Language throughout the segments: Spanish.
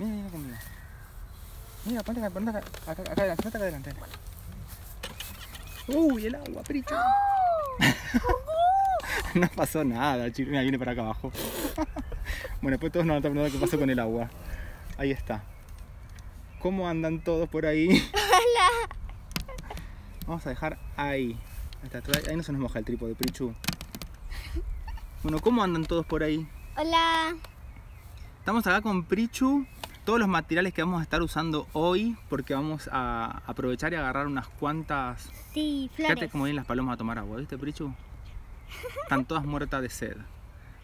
Mira, mira conmigo. Mira, ponte acá, ponte acá, acá, adelante, acá adelante. Uy, el agua, pricho. no pasó nada, chicos. Mira, viene para acá abajo. bueno, después pues todos nos van a preguntar qué pasó con el agua. Ahí está. ¿Cómo andan todos por ahí? Hola. Vamos a dejar ahí. Ahí no se nos moja el trípode, Prichu. Bueno, ¿cómo andan todos por ahí? Hola. Estamos acá con Prichu, todos los materiales que vamos a estar usando hoy porque vamos a aprovechar y agarrar unas cuantas... Sí, flores. Fíjate como vienen las palomas a tomar agua, ¿viste, Prichu? Están todas muertas de sed.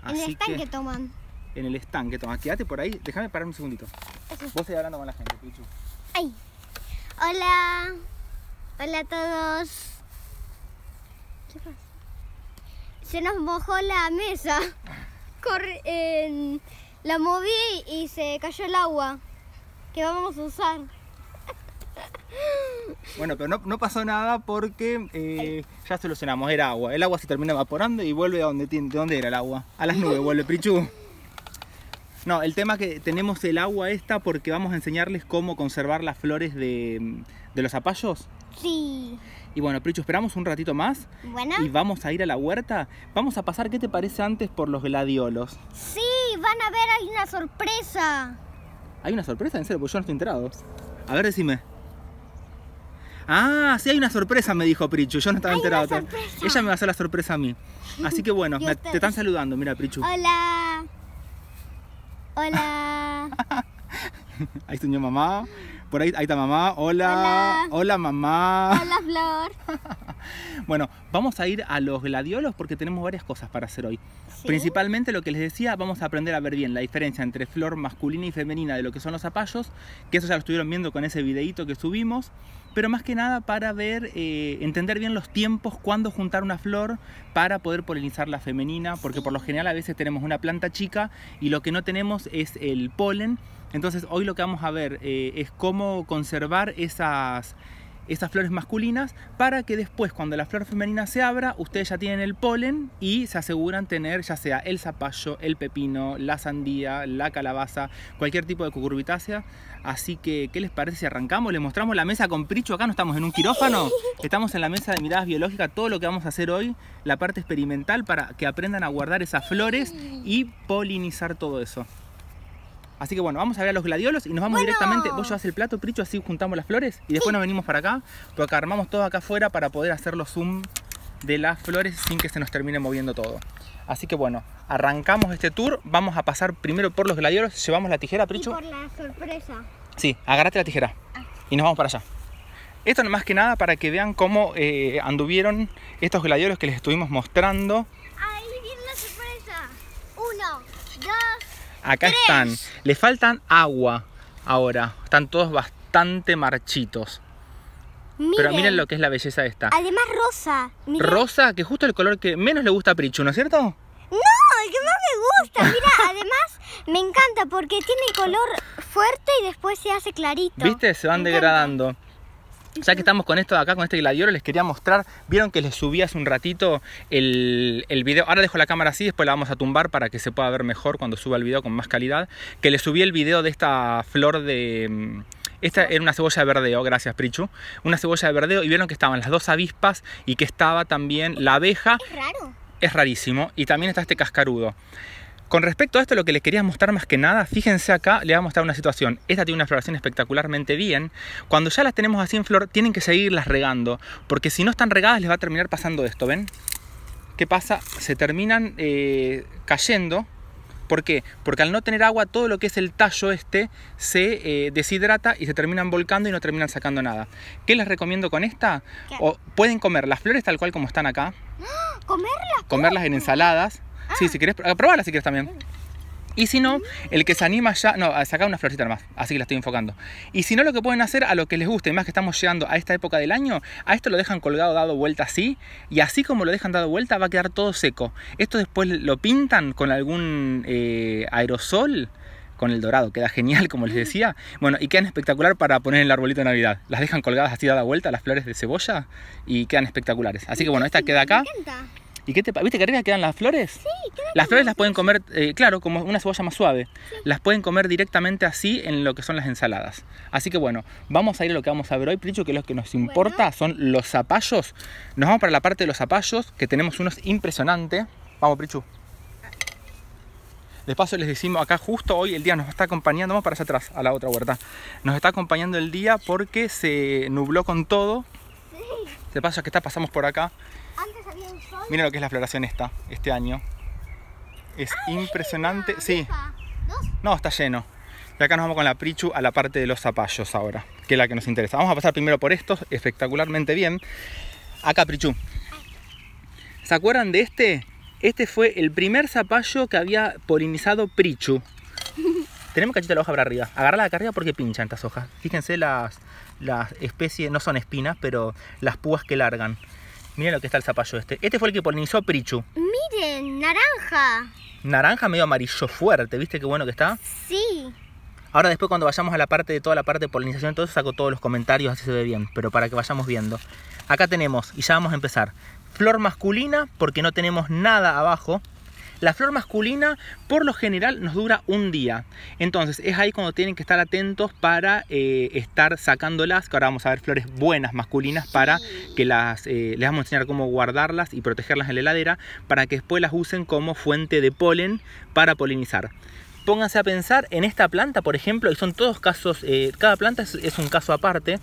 en el estanque toman. En el estanque toman. Quédate por ahí, déjame parar un segundito. Vos estás hablando con la gente, Prichu. Ay. Hola. Hola a todos. ¿Qué pasa? Se nos mojó la mesa. Corre... en... La moví y se cayó el agua que vamos a usar. Bueno, pero no, pasó nada porque eh, ya solucionamos, era agua. El agua se termina evaporando y vuelve a donde, ¿dónde era el agua. A las nubes vuelve, Prichu. No, el tema que tenemos el agua esta porque vamos a enseñarles cómo conservar las flores de, de los zapallos. Sí. Y bueno, Prichu, esperamos un ratito más. Bueno. Y vamos a ir a la huerta. Vamos a pasar, ¿qué te parece antes por los gladiolos? Sí, van a ver, hay una sorpresa. ¿Hay una sorpresa? En serio, porque yo no estoy enterado. A ver, decime. Ah, sí, hay una sorpresa, me dijo Prichu. Yo no estaba enterado. Ella me va a hacer la sorpresa a mí. Así que bueno, te están saludando, mira, Prichu. Hola. Hola. Ahí mi mamá. Por ahí, ahí está mamá. Hola. Hola, mamá. Hola, Flor. bueno, vamos a ir a los gladiolos porque tenemos varias cosas para hacer hoy. Principalmente lo que les decía, vamos a aprender a ver bien la diferencia entre flor masculina y femenina de lo que son los zapallos, que eso ya lo estuvieron viendo con ese videíto que subimos pero más que nada para ver, eh, entender bien los tiempos, cuándo juntar una flor para poder polinizar la femenina, porque por lo general a veces tenemos una planta chica y lo que no tenemos es el polen. Entonces hoy lo que vamos a ver eh, es cómo conservar esas esas flores masculinas para que después cuando la flor femenina se abra, ustedes ya tienen el polen y se aseguran tener ya sea el zapallo, el pepino, la sandía, la calabaza, cualquier tipo de cucurbitácea. Así que, ¿qué les parece si arrancamos? Les mostramos la mesa con Pricho acá, no estamos en un quirófano, estamos en la mesa de miradas biológicas, todo lo que vamos a hacer hoy, la parte experimental para que aprendan a guardar esas flores y polinizar todo eso. Así que bueno, vamos a ver a los gladiolos y nos vamos directamente. Vos llevas el plato, Pricho, así juntamos las flores y después nos venimos para acá. Porque armamos todo acá afuera para poder hacer los zoom de las flores sin que se nos termine moviendo todo. Así que bueno, arrancamos este tour. Vamos a pasar primero por los gladiolos. Llevamos la tijera, Pricho. Y por la sorpresa. Sí, agarrate la tijera ah. y nos vamos para allá. Esto más que nada para que vean cómo eh, anduvieron estos gladiolos que les estuvimos mostrando. Ahí viene la sorpresa. Uno, dos, Acá están. Le faltan agua ahora. Están todos bastante marchitos. Pero miren lo que es la belleza de esta. Además rosa. Rosa, que justo el color que menos le gusta a Prichu, ¿no es cierto? No, el que más me gusta. Mira, además me encanta porque tiene color fuerte y después se hace clarito. ¿Viste? Se van degradando. Ya que estamos con esto de acá, con este gladiolo, les quería mostrar. Vieron que les subí hace un ratito el, el, video. Ahora dejo la cámara así, después la vamos a tumbar para que se pueda ver mejor cuando suba el video con más calidad. Que les subí el video de esta flor de... Mm, esta era una cebolla de verdeo, gracias Prichu. Una cebolla de verdeo y vieron que estaban las dos avispas y que estaba también la abeja. Es raro. Es rarísimo. Y también está este cascarudo. Con respecto a esto, lo que les quería mostrar más que nada, fíjense acá, les voy a mostrar una situación. Esta tiene una floración espectacularmente bien. Cuando ya las tenemos así en flor, tienen que seguirlas regando, porque si no están regadas les va a terminar pasando esto, ¿ven? ¿Qué pasa? Se terminan eh, cayendo. ¿Por qué? Porque al no tener agua, todo lo que es el tallo este se eh, deshidrata y se terminan volcando y no terminan sacando nada. ¿Qué les recomiendo con esta? O, pueden comer las flores tal cual como están acá. ¡Ah! ¿Comerlas? Comerlas en ensaladas Sí, ah. si quieres probarla si quieres también. Y si no, mm. el que se anima ya, no, a una florcita más, así que la estoy enfocando. Y si no, lo que pueden hacer a lo que les guste, más que estamos llegando a esta época del año, a esto lo dejan colgado, dado vuelta así, y así como lo dejan dado vuelta va a quedar todo seco. Esto después lo pintan con algún eh, aerosol, con el dorado, queda genial como les mm. decía. Bueno, y quedan espectacular para poner en el arbolito de Navidad. Las dejan colgadas así dado vuelta, las flores de cebolla, y quedan espectaculares. Así que bueno, esta queda acá. ¿Y qué te ¿Viste que arriba quedan las flores? Sí, claro. Las flores las pueden comer, eh, claro, como una cebolla más suave. Las pueden comer directamente así en lo que son las ensaladas. Así que bueno, vamos a ir a lo que vamos a ver hoy, Prichu, que lo que nos importa son los zapallos. Nos vamos para la parte de los zapallos, que tenemos unos impresionantes. Vamos, Prichu. De paso les decimos acá justo hoy el día nos está acompañando, vamos para hacia atrás, a la otra huerta. Nos está acompañando el día porque se nubló con todo. Sí. De paso que está, pasamos por acá Mira lo que es la floración esta, este año. Es impresionante. Sí. No, está lleno. Y acá nos vamos con la Prichu a la parte de los zapallos ahora, que es la que nos interesa. Vamos a pasar primero por estos, espectacularmente bien. Acá, Prichu. ¿Se acuerdan de este? Este fue el primer zapallo que había polinizado Prichu. Tenemos cachita la hoja para arriba. Agarrala acá arriba porque pinchan estas hojas. Fíjense las, las especies, no son espinas, pero las púas que largan. Miren lo que está el zapallo este. Este fue el que polinizó Prichu. Miren, naranja. Naranja medio amarillo fuerte, ¿viste qué bueno que está? Sí. Ahora después cuando vayamos a la parte de toda la parte de polinización, entonces saco todos los comentarios, así se ve bien, pero para que vayamos viendo. Acá tenemos, y ya vamos a empezar, flor masculina porque no tenemos nada abajo, la flor masculina por lo general nos dura un día. Entonces es ahí cuando tienen que estar atentos para eh, estar sacándolas, que ahora vamos a ver flores buenas masculinas para que las, eh, les vamos a enseñar cómo guardarlas y protegerlas en la heladera para que después las usen como fuente de polen para polinizar pónganse a pensar en esta planta, por ejemplo, y son todos casos, eh, cada planta es, un caso aparte,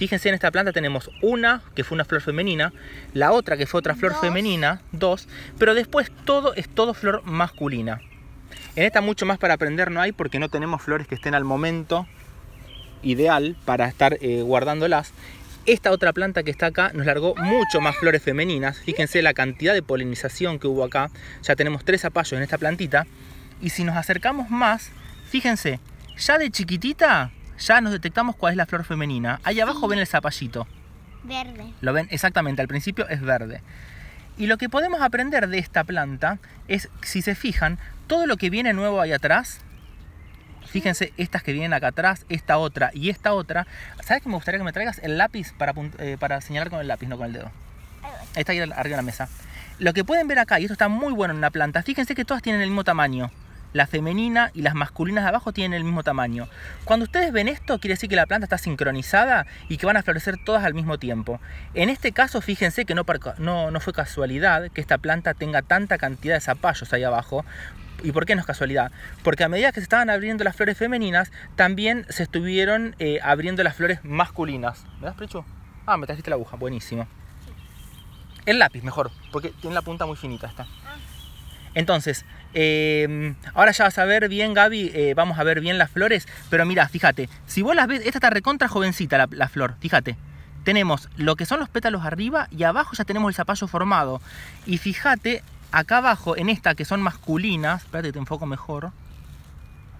Fíjense en esta planta tenemos una que fue una flor femenina, la otra que fue otra flor femenina, dos, pero después todo es todo flor masculina. En esta mucho más para aprender no hay porque no tenemos flores que estén al momento ideal para estar eh, guardándolas. Esta otra planta que está acá nos largó mucho más flores femeninas. Fíjense la cantidad de polinización que hubo acá. Ya tenemos tres apayos en esta plantita. Y si nos acercamos más, fíjense, ya de chiquitita ya nos detectamos cuál es la flor femenina. Ahí abajo ven el zapallito. Verde. Lo ven exactamente, al principio es verde. Y lo que podemos aprender de esta planta es, si se fijan, todo lo que viene nuevo ahí atrás, fíjense, estas que vienen acá atrás, esta otra y esta otra, ¿sabes que me gustaría que me traigas el lápiz para, eh, para señalar con el lápiz, no con el dedo? Está ahí arriba en la mesa. Lo que pueden ver acá, y esto está muy bueno en una planta, fíjense que todas tienen el mismo tamaño la femenina y las masculinas de abajo tienen el mismo tamaño. Cuando ustedes ven esto, quiere decir que la planta está sincronizada y que van a florecer todas al mismo tiempo. En este caso, fíjense que no, fue casualidad que esta planta tenga tanta cantidad de zapallos ahí abajo, ¿Y por qué no es casualidad? Porque a medida que se estaban abriendo las flores femeninas, también se estuvieron eh, abriendo las flores masculinas. ¿Me das, precho? Ah, me trajiste la aguja, buenísimo. El lápiz, mejor, porque tiene la punta muy finita esta. Ah. Entonces, em, ahora ya vas a ver bien, Gaby, eh, vamos a ver bien las flores, pero mira, fíjate, si vos las ves, esta está recontra jovencita la, flor, fíjate. Tenemos lo que son los pétalos arriba y abajo ya tenemos el zapallo formado. Y fíjate, acá abajo, en esta que son masculinas, espérate que te enfoco mejor.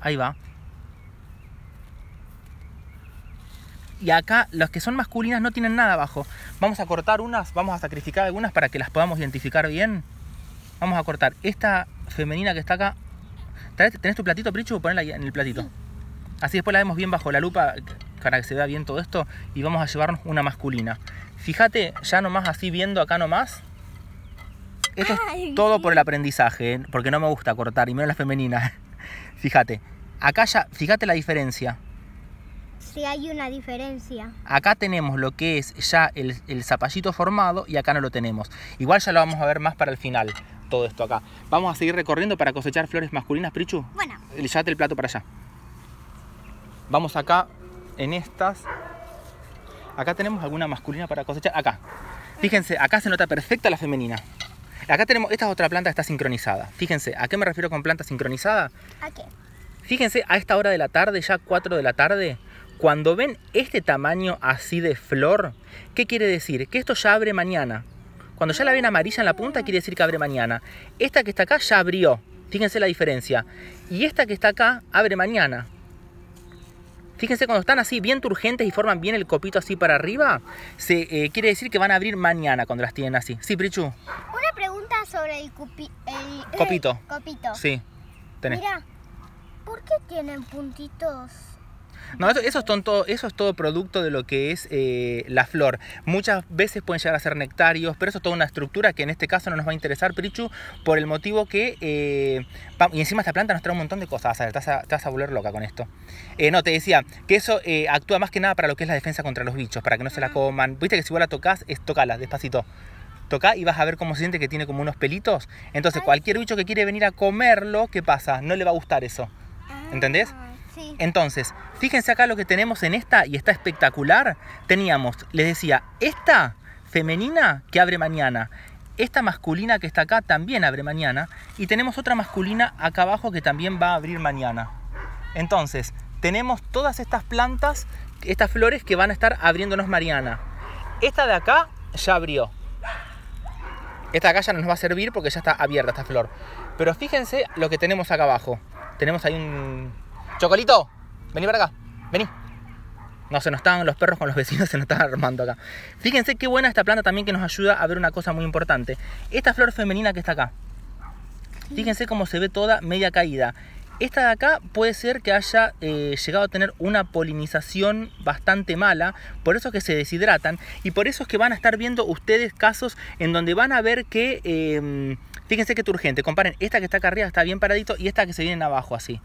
Ahí va. y acá los que son masculinas no tienen nada abajo. Vamos a cortar unas, vamos a sacrificar algunas para que las podamos identificar bien. Vamos a cortar esta femenina que está acá. ¿Tenés tu platito, Prichu? Ponela en el platito. Así después la vemos bien bajo la lupa para que se vea bien todo esto. Y vamos a llevarnos una masculina. Fíjate, ya nomás así viendo acá nomás. Esto es todo por el aprendizaje, porque no me gusta cortar, y menos la femenina. Fíjate, acá ya, fíjate la diferencia. Si hay una diferencia. Acá tenemos lo que es ya el, zapallito formado y acá no lo tenemos. Igual ya lo vamos a ver más para el final, todo esto acá. Vamos a seguir recorriendo para cosechar flores masculinas, Prichu. Bueno. Llévate eh, el plato para allá. Vamos acá en estas. Acá tenemos alguna masculina para cosechar. Acá. Fíjense, acá se nota perfecta la femenina. Acá tenemos, esta es otra planta que está sincronizada. Fíjense, ¿a qué me refiero con planta sincronizada? ¿A qué? Fíjense, a esta hora de la tarde, ya 4 de la tarde, cuando ven este tamaño así de flor, ¿qué quiere decir? Que esto ya abre mañana. Cuando ya la ven amarilla en la punta, quiere decir que abre mañana. Esta que está acá ya abrió. Fíjense la diferencia. Y esta que está acá abre mañana. Fíjense cuando están así bien turgentes y forman bien el copito así para arriba, se eh, quiere decir que van a abrir mañana cuando las tienen así. Sí, Prichu. Una pregunta sobre el, copito. copito. Sí. Tenés. Mira, ¿por qué tienen puntitos? No, eso, es, eso es todo producto de lo que es eh, la flor. Muchas veces pueden llegar a ser nectarios, pero eso es toda una estructura que en este caso no nos va a interesar, Prichu, por el motivo que... Eh, y encima esta planta nos trae un montón de cosas, a te, vas a, volver loca con esto. Eh, no, te decía que eso actúa más que nada para lo que es la defensa contra los bichos, para que no se la coman. Viste que si vos la tocas, es tocala despacito toca y vas a ver cómo se siente que tiene como unos pelitos. Entonces, cualquier bicho que quiere venir a comerlo, ¿qué pasa? No le va a gustar eso. Ah. ¿Entendés? Entonces, fíjense acá lo que tenemos en esta y está espectacular. Teníamos, les decía, esta femenina que abre mañana. Esta masculina que está acá también abre mañana. Y tenemos otra masculina acá abajo que también va a abrir mañana. Entonces, tenemos todas estas plantas, estas flores que van a estar abriéndonos mañana. Esta de acá ya abrió. Esta de acá ya no nos va a servir porque ya está abierta esta flor. Pero fíjense lo que tenemos acá abajo. Tenemos ahí un, Chocolito, vení para acá. Vení. No, se nos estaban los perros con los vecinos, se nos estaban armando acá. Fíjense qué buena esta planta también que nos ayuda a ver una cosa muy importante. Esta flor femenina que está acá. Fíjense cómo se ve toda media caída. Esta de acá puede ser que haya eh, llegado a tener una polinización bastante mala, por eso es que se deshidratan y por eso es que van a estar viendo ustedes casos en donde van a ver que, em, fíjense que es urgente, comparen, esta que está acá arriba está bien paradito y esta que se viene abajo así.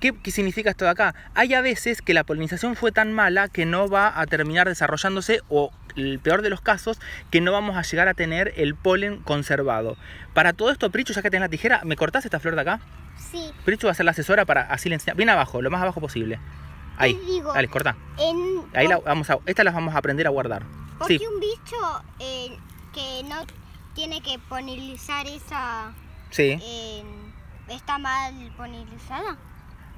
¿Qué, significa esto de acá? Hay a veces que la polinización fue tan mala que no va a terminar desarrollándose o el peor de los casos, que no vamos a llegar a tener el polen conservado. Para todo esto, Prichu, ya que tenés la tijera, ¿me cortás esta flor de acá? Sí. Prichu va a ser la asesora para así le enseñar. Bien abajo, lo más abajo posible. Ahí. Dale, corta. Ahí la vamos a. Estas las vamos a aprender a guardar. Porque un bicho eh, que no tiene que polinizar esa. Sí. Eh, está mal polinizada.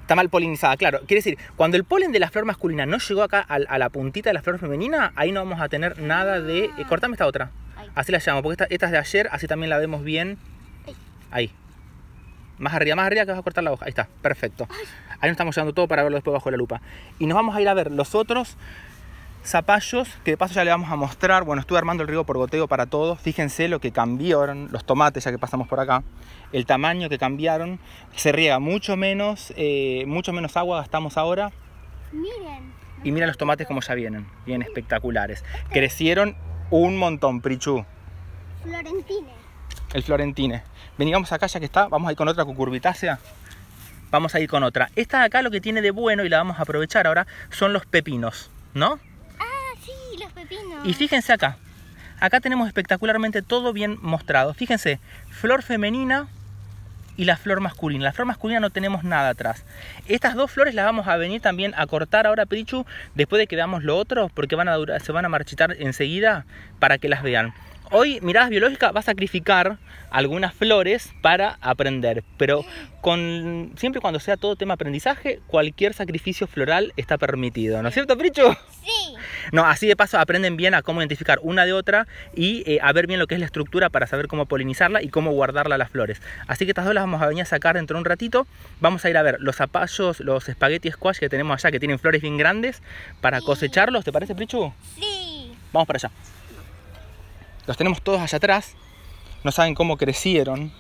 Está mal polinizada, claro. Quiere decir, cuando el polen de la flor masculina no llegó acá a, la puntita de la flor femenina, ahí no vamos a tener nada de... Eh, ah. cortame esta otra. Así la llamo, porque esta, es de ayer, así también la vemos bien. Ahí. Más arriba, más arriba que vas a cortar la hoja. Ahí está, perfecto. Ahí nos estamos llevando todo para verlo después bajo la lupa. Y nos vamos a ir a ver los otros zapallos, que de paso ya le vamos a mostrar. Bueno, estuve armando el riego por goteo para todos. Fíjense lo que cambiaron los tomates, ya que pasamos por acá el tamaño que cambiaron, se riega mucho menos, eh, mucho menos agua gastamos ahora. Miren. Y mira los tomates como ya vienen, bien espectaculares. Este Crecieron un montón, Prichu. Florentine. El Florentine. Veníamos acá ya que está, vamos a ir con otra cucurbitácea. Vamos a ir con otra. Esta de acá lo que tiene de bueno y la vamos a aprovechar ahora son los pepinos, ¿no? Ah, sí, los pepinos. Y fíjense acá. Acá tenemos espectacularmente todo bien mostrado. Fíjense, flor femenina, y la flor masculina. La flor masculina no tenemos nada atrás. Estas dos flores las vamos a venir también a cortar ahora, Pichu, después de que veamos lo otro, porque van a se van a marchitar enseguida para que las vean hoy Miradas biológica va a sacrificar algunas flores para aprender, pero con, siempre cuando sea todo tema aprendizaje, cualquier sacrificio floral está permitido, ¿no es cierto, Pricho? Sí. No, así de paso aprenden bien a cómo identificar una de otra y eh, a ver bien lo que es la estructura para saber cómo polinizarla y cómo guardarla las flores. Así que estas dos las vamos a venir a sacar dentro de un ratito. Vamos a ir a ver los zapallos, los espagueti squash que tenemos allá, que tienen flores bien grandes, para cosecharlos. ¿Te parece, Prichu? Sí. Vamos para allá. Los tenemos todos allá atrás. No saben cómo crecieron.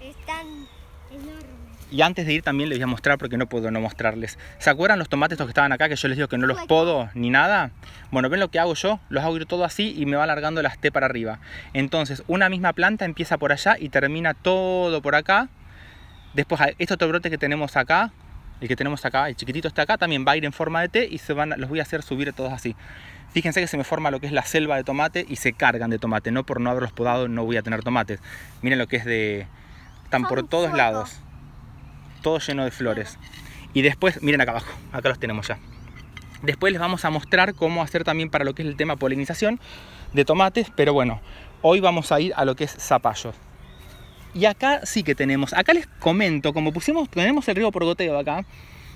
Están enormes. Y antes de ir también les voy a mostrar porque no puedo no mostrarles. ¿Se acuerdan los tomates estos que estaban acá que yo les digo que no los puedo ni nada? Bueno, ven lo que hago yo. Los hago ir todo así y me va alargando las T para arriba. Entonces, una misma planta empieza por allá y termina todo por acá. Después, este otro brote que tenemos acá, el que tenemos acá, el chiquitito está acá, también va a ir en forma de T y se van, los voy a hacer subir todos así. Fíjense que se me forma lo que es la selva de tomate y se cargan de tomate. No por no haberlos podado no voy a tener tomates. Miren lo que es de... Están por todos lados. Todo lleno de flores. Y después, miren acá abajo, acá los tenemos ya. Después les vamos a mostrar cómo hacer también para lo que es el tema polinización de tomates, pero bueno, hoy vamos a ir a lo que es zapallos. Y acá sí que tenemos, acá les comento, como pusimos, tenemos el río por goteo acá,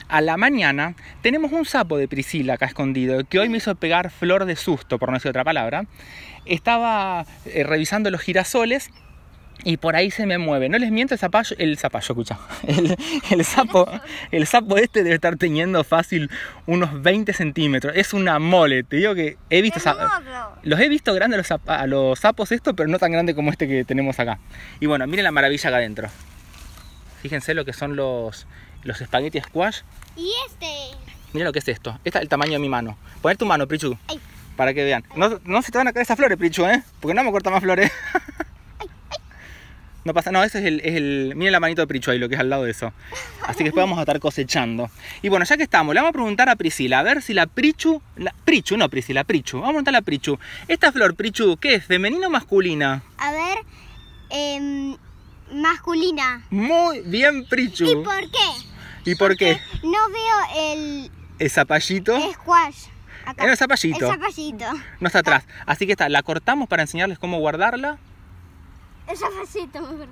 a la mañana tenemos un sapo de Priscila acá escondido, que hoy me hizo pegar flor de susto, por no decir otra palabra. Estaba eh, revisando los girasoles y por ahí se me mueve. No les miento, el sapo, el zapallo, escucha. El, sapo, el sapo este debe estar teniendo fácil unos 20 centímetros. Es una mole, te digo que he visto los he visto grandes los, a los sapos estos, pero no tan grande como este que tenemos acá. Y bueno, miren la maravilla acá adentro. Fíjense lo que son los los espaguetis squash. Y este. Mira lo que es esto. Este es el tamaño de mi mano. Poner tu mano, Prichu. Para que vean. No, se te van a caer esas flores, Prichu, ¿eh? Porque no me corta más flores. No pasa, no, ese es el, es el... Miren la manito de Prichu ahí, lo que es al lado de eso. Así que después vamos a estar cosechando. Y bueno, ya que estamos, le vamos a preguntar a Priscila, a ver si la Prichu... La, Prichu, no Priscila, Prichu. Vamos a montar a Prichu. ¿Esta flor, Prichu, qué es? ¿Femenina o masculina? A ver, em, masculina. Muy bien, Prichu. ¿Y por qué? ¿Y por qué? No veo el... ¿El zapallito? El squash. el zapallito. El No está atrás. Así que está, la cortamos para enseñarles cómo guardarla. El zapallito,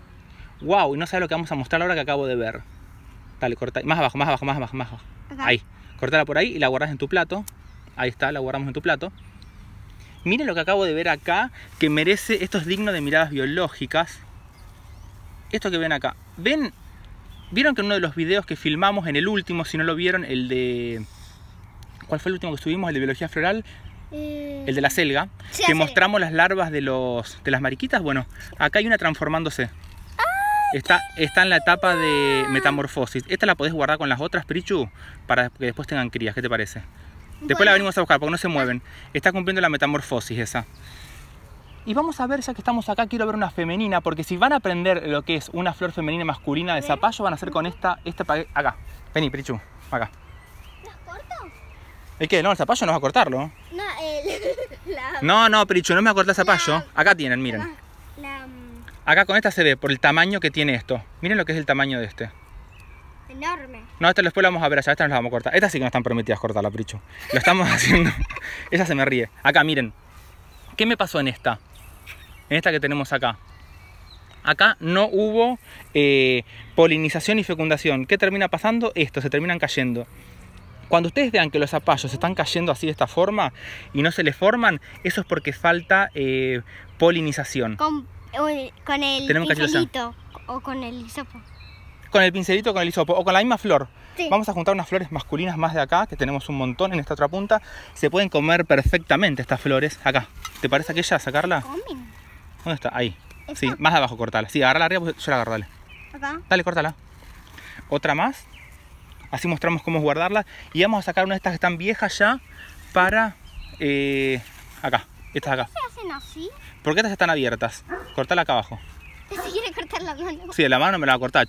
Wow, y no sabes lo que vamos a mostrar ahora que acabo de ver. Dale, corta. Más abajo, más abajo, más abajo, más abajo. Ahí. Cortala por ahí y la guardas en tu plato. Ahí está, la guardamos en tu plato. Miren lo que acabo de ver acá, que merece, esto es digno de miradas biológicas. Esto que ven acá. ¿Ven Vieron que en uno de los videos que filmamos, en el último, si no lo vieron, el de... ¿Cuál fue el último que estuvimos? El de biología floral. Eh, el de la selga, que mostramos las larvas de, los, de las mariquitas. Bueno, acá hay una transformándose. Está, está en la etapa de metamorfosis. Esta la podés guardar con las otras, Prichu, para que después tengan crías. ¿Qué te parece? Después la venimos a buscar porque no se mueven. Está cumpliendo la metamorfosis esa. Y vamos a ver, ya que estamos acá, quiero ver una femenina, porque si van a aprender lo que es una flor femenina masculina de zapallo, van a hacer con esta, este acá. Vení, Prichu, acá. corto? ¿El qué? No, el zapallo no va a cortarlo. No, el, No, no, Prichu, no me va a cortar el zapallo. Acá tienen, miren. Acá con esta se ve por el tamaño que tiene esto. Miren lo que es el tamaño de este. Enorme. No, esta después la vamos a ver allá, esta no la vamos a cortar. Estas sí que no están permitidas cortarla, Prichu. Lo estamos haciendo. Esa se me ríe. Acá, miren. ¿Qué me pasó en esta? en esta que tenemos acá. Acá no hubo eh, polinización y fecundación. ¿Qué termina pasando? Esto, se terminan cayendo. Cuando ustedes vean que los zapallos están cayendo así de esta forma y no se les forman, eso es porque falta eh, polinización. Con, el pincelito o con el hisopo. Con el pincelito o con el hisopo o con la misma flor. Vamos a juntar unas flores masculinas más de acá, que tenemos un montón en esta otra punta. Se pueden comer perfectamente estas flores acá. ¿Te parece aquella sacarla? ¿Dónde está? Ahí. Sí, más abajo cortala. Sí, agarra la arriba, pues, yo la agarro, dale. Acá. Dale, cortala. Otra más. Así mostramos cómo guardarla. Y vamos a sacar una de estas que están viejas ya para... Eh, acá. Estas acá. ¿Por qué se hacen así? Porque estas están abiertas. Cortala acá abajo. ¿Te quiere cortar la Sí, de la mano me la va a cortar,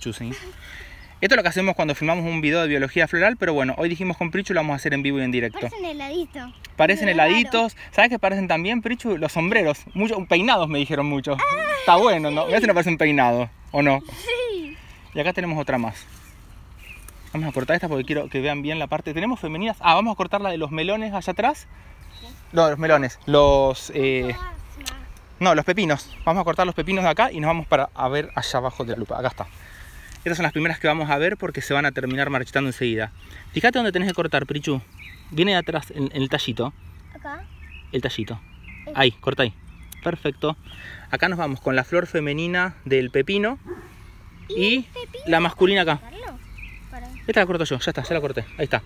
Esto es lo que hacemos cuando filmamos un video de biología floral, pero bueno, hoy dijimos con Prichu lo vamos a hacer en vivo y en directo. Parecen heladitos. Parecen heladitos. ¿Sabes qué parecen también, Prichu? Los sombreros. Muchos peinados me dijeron mucho. Está ah, bueno, ¿no? Mira si no parece un peinado, ¿o no? Sí. Y acá tenemos otra más. Vamos a cortar esta porque quiero que vean bien la parte. Tenemos femeninas. Ah, vamos a cortar la de los melones allá atrás. No, los melones. Los... Eh, no, los pepinos. Vamos a cortar los pepinos de acá y nos vamos para ver allá abajo de la lupa. Acá está. Estas son las primeras que vamos a ver porque se van a terminar marchitando enseguida. Fíjate dónde tenés que cortar, Prichu. Viene de atrás, en, el tallito. Acá. El tallito. Este. Ahí, corta ahí. Perfecto. Acá nos vamos con la flor femenina del pepino y, la masculina acá. Esta la corto yo, ya está, ya la corté. Ahí está.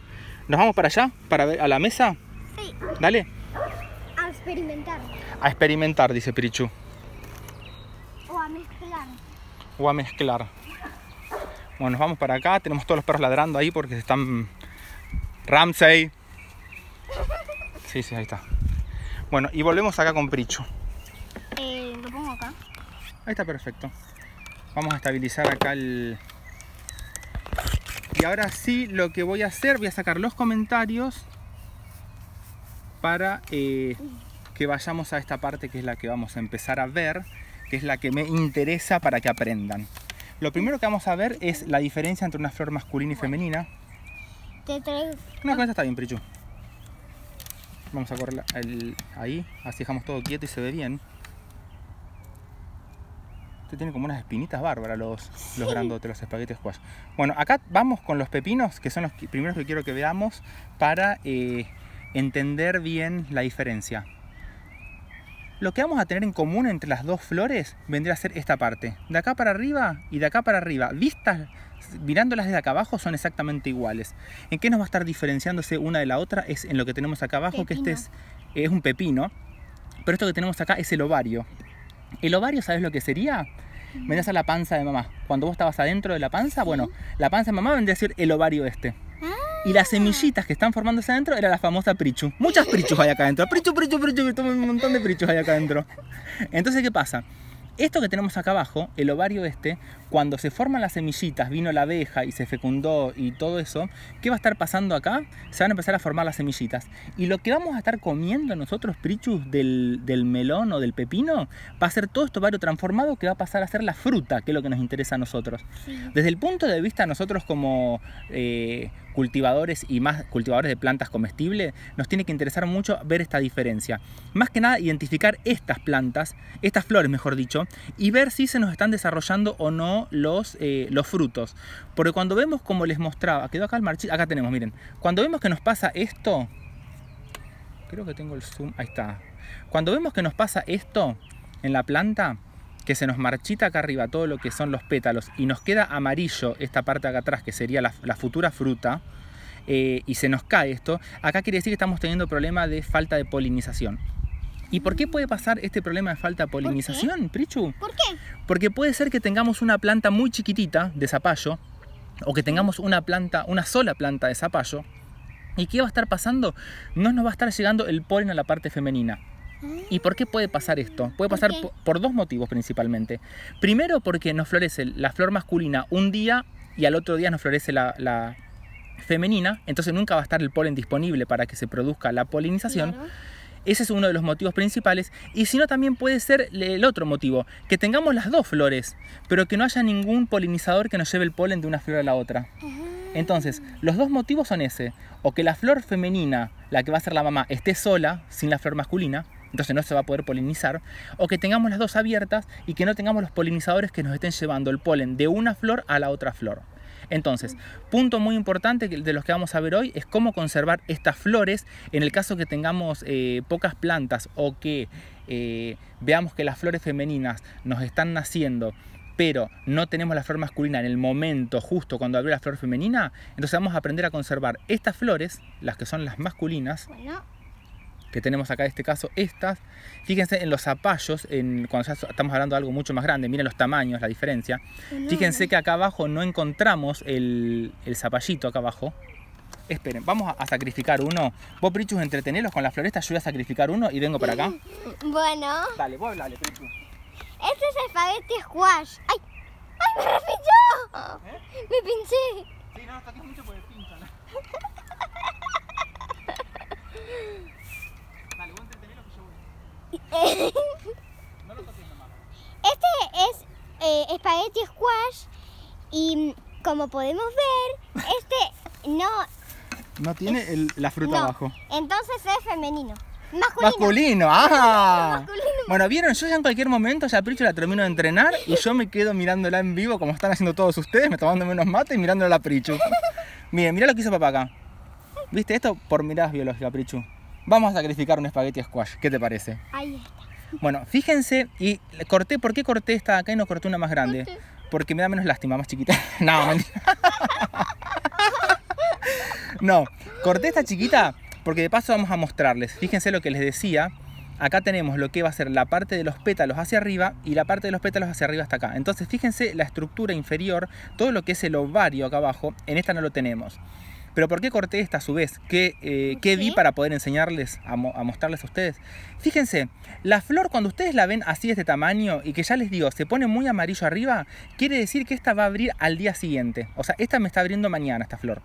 ¿Nos vamos para allá? ¿Para ver a la mesa? Sí. Dale. A experimentar. A experimentar, dice Pirichu. O a mezclar. O a mezclar. Bueno, nos vamos para acá. Tenemos todos los perros ladrando ahí porque están... Ramsey. Sí, sí, ahí está. Bueno, y volvemos acá con Pricho. Eh, lo pongo acá. Ahí está perfecto. Vamos a estabilizar acá el... Y ahora sí, lo que voy a hacer, voy a sacar los comentarios para eh, que vayamos a esta parte que es la que vamos a empezar a ver, que es la que me interesa para que aprendan. Lo primero que vamos a ver es la diferencia entre una flor masculina y femenina. Una cosa No, está bien, Prichu. Vamos a correr ahí, así dejamos todo quieto y se ve bien. Este tiene como unas espinitas bárbaras los, los grandotes, los espaguetes squash. Bueno, acá vamos con los pepinos, que son los primeros que quiero que veamos para eh, entender bien la diferencia. Lo que vamos a tener en común entre las dos flores vendría a ser esta parte. De acá para arriba y de acá para arriba. Vistas, mirándolas desde acá abajo, son exactamente iguales. ¿En qué nos va a estar diferenciándose una de la otra? Es en lo que tenemos acá abajo, que este es, es un pepino. Pero esto que tenemos acá es el ovario. El ovario, ¿sabes lo que sería? Vendría a ser la panza de mamá. Cuando vos estabas adentro de la panza, bueno, la panza de mamá vendría a ser el ovario este. Y las semillitas que están formándose adentro era la famosa Prichu. Muchas Prichus hay acá adentro. Prichu, Prichu, Prichu, un montón de Prichus allá acá adentro. Entonces, ¿qué pasa? Esto que tenemos acá abajo, el ovario este, cuando se forman las semillitas, vino la abeja y se fecundó y todo eso, ¿qué va a estar pasando acá? Se van a empezar a formar las semillitas. Y lo que vamos a estar comiendo nosotros, prichus, del, melón o del pepino, va a ser todo este ovario transformado que va a pasar a ser la fruta, que es lo que nos interesa a nosotros. Desde el punto de vista nosotros como... Eh, cultivadores y más cultivadores de plantas comestibles, nos tiene que interesar mucho ver esta diferencia. Más que nada, identificar estas plantas, estas flores mejor dicho, y ver si se nos están desarrollando o no los, eh, los frutos. Porque cuando vemos, como les mostraba, quedó acá el marchito, acá tenemos, miren, cuando vemos que nos pasa esto, creo que tengo el zoom, ahí está. Cuando vemos que nos pasa esto en la planta, que se nos marchita acá arriba todo lo que son los pétalos y nos queda amarillo esta parte acá atrás que sería la, futura fruta eh, y se nos cae esto, acá quiere decir que estamos teniendo problema de falta de polinización. ¿Y por qué puede pasar este problema de falta de polinización, Prichu? ¿Por qué? Porque puede ser que tengamos una planta muy chiquitita de zapallo o que tengamos una planta, una sola planta de zapallo. ¿Y qué va a estar pasando? No nos va a estar llegando el polen a la parte femenina. ¿Y por qué puede pasar esto? Puede pasar por dos motivos principalmente. Primero porque nos florece la flor masculina un día y al otro día nos florece la, femenina, entonces nunca va a estar el polen disponible para que se produzca la polinización. Ese es uno de los motivos principales. Y si no, también puede ser el otro motivo, que tengamos las dos flores, pero que no haya ningún polinizador que nos lleve el polen de una flor a la otra. Ah. Entonces, los dos motivos son ese, o que la flor femenina, la que va a ser la mamá, esté sola, sin la flor masculina, entonces no se va a poder polinizar, o que tengamos las dos abiertas y que no tengamos los polinizadores que nos estén llevando el polen de una flor a la otra flor. Entonces, punto muy importante de los que vamos a ver hoy es cómo conservar estas flores en el caso que tengamos eh, pocas plantas o que eh, veamos que las flores femeninas nos están naciendo pero no tenemos la flor masculina en el momento justo cuando abrió la flor femenina, entonces vamos a aprender a conservar estas flores, las que son las masculinas, que tenemos acá en este caso, estas, fíjense en los zapallos, en, cuando ya estamos hablando de algo mucho más grande, miren los tamaños, la diferencia. Fíjense que acá abajo no encontramos el, zapallito acá abajo. Esperen, vamos a, sacrificar uno. Vos, Prichus, entretenelos con la floresta, yo voy a sacrificar uno y vengo para acá. Bueno. Dale, vos dale, Prichus. Este es squash. ¡Ay! ¡Ay, me repinchó! Me pinché. Sí, no, mucho por este es eh, espagueti squash y mm, como podemos ver, este no... No tiene la fruta abajo. Entonces es femenino. Ah. Masculino. Bueno, vieron, yo ya en cualquier momento, ya Pricho la termino de entrenar y yo me quedo mirándola en vivo como están haciendo todos ustedes, me tomando menos mate y mirándola a Prichu. Miren, mira lo que hizo papá acá. ¿Viste esto? Por miradas biológicas, Prichu. Vamos a sacrificar un espagueti squash, ¿qué te parece? Ahí está. Bueno, fíjense, y corté, ¿por qué corté esta acá y no corté una más grande? Porque me da menos lástima, más chiquita. No, mentira. No, corté esta chiquita porque de paso vamos a mostrarles. Fíjense lo que les decía. Acá tenemos lo que va a ser la parte de los pétalos hacia arriba y la parte de los pétalos hacia arriba hasta acá. Entonces fíjense la estructura inferior, todo lo que es el ovario acá abajo, en esta no lo tenemos. Pero ¿por qué corté esta a su vez? ¿Qué, vi eh, para poder enseñarles, a, mostrarles a ustedes? Fíjense, la flor cuando ustedes la ven así de este tamaño y que ya les digo, se pone muy amarillo arriba, quiere decir que esta va a abrir al día siguiente. O sea, esta me está abriendo mañana, esta flor.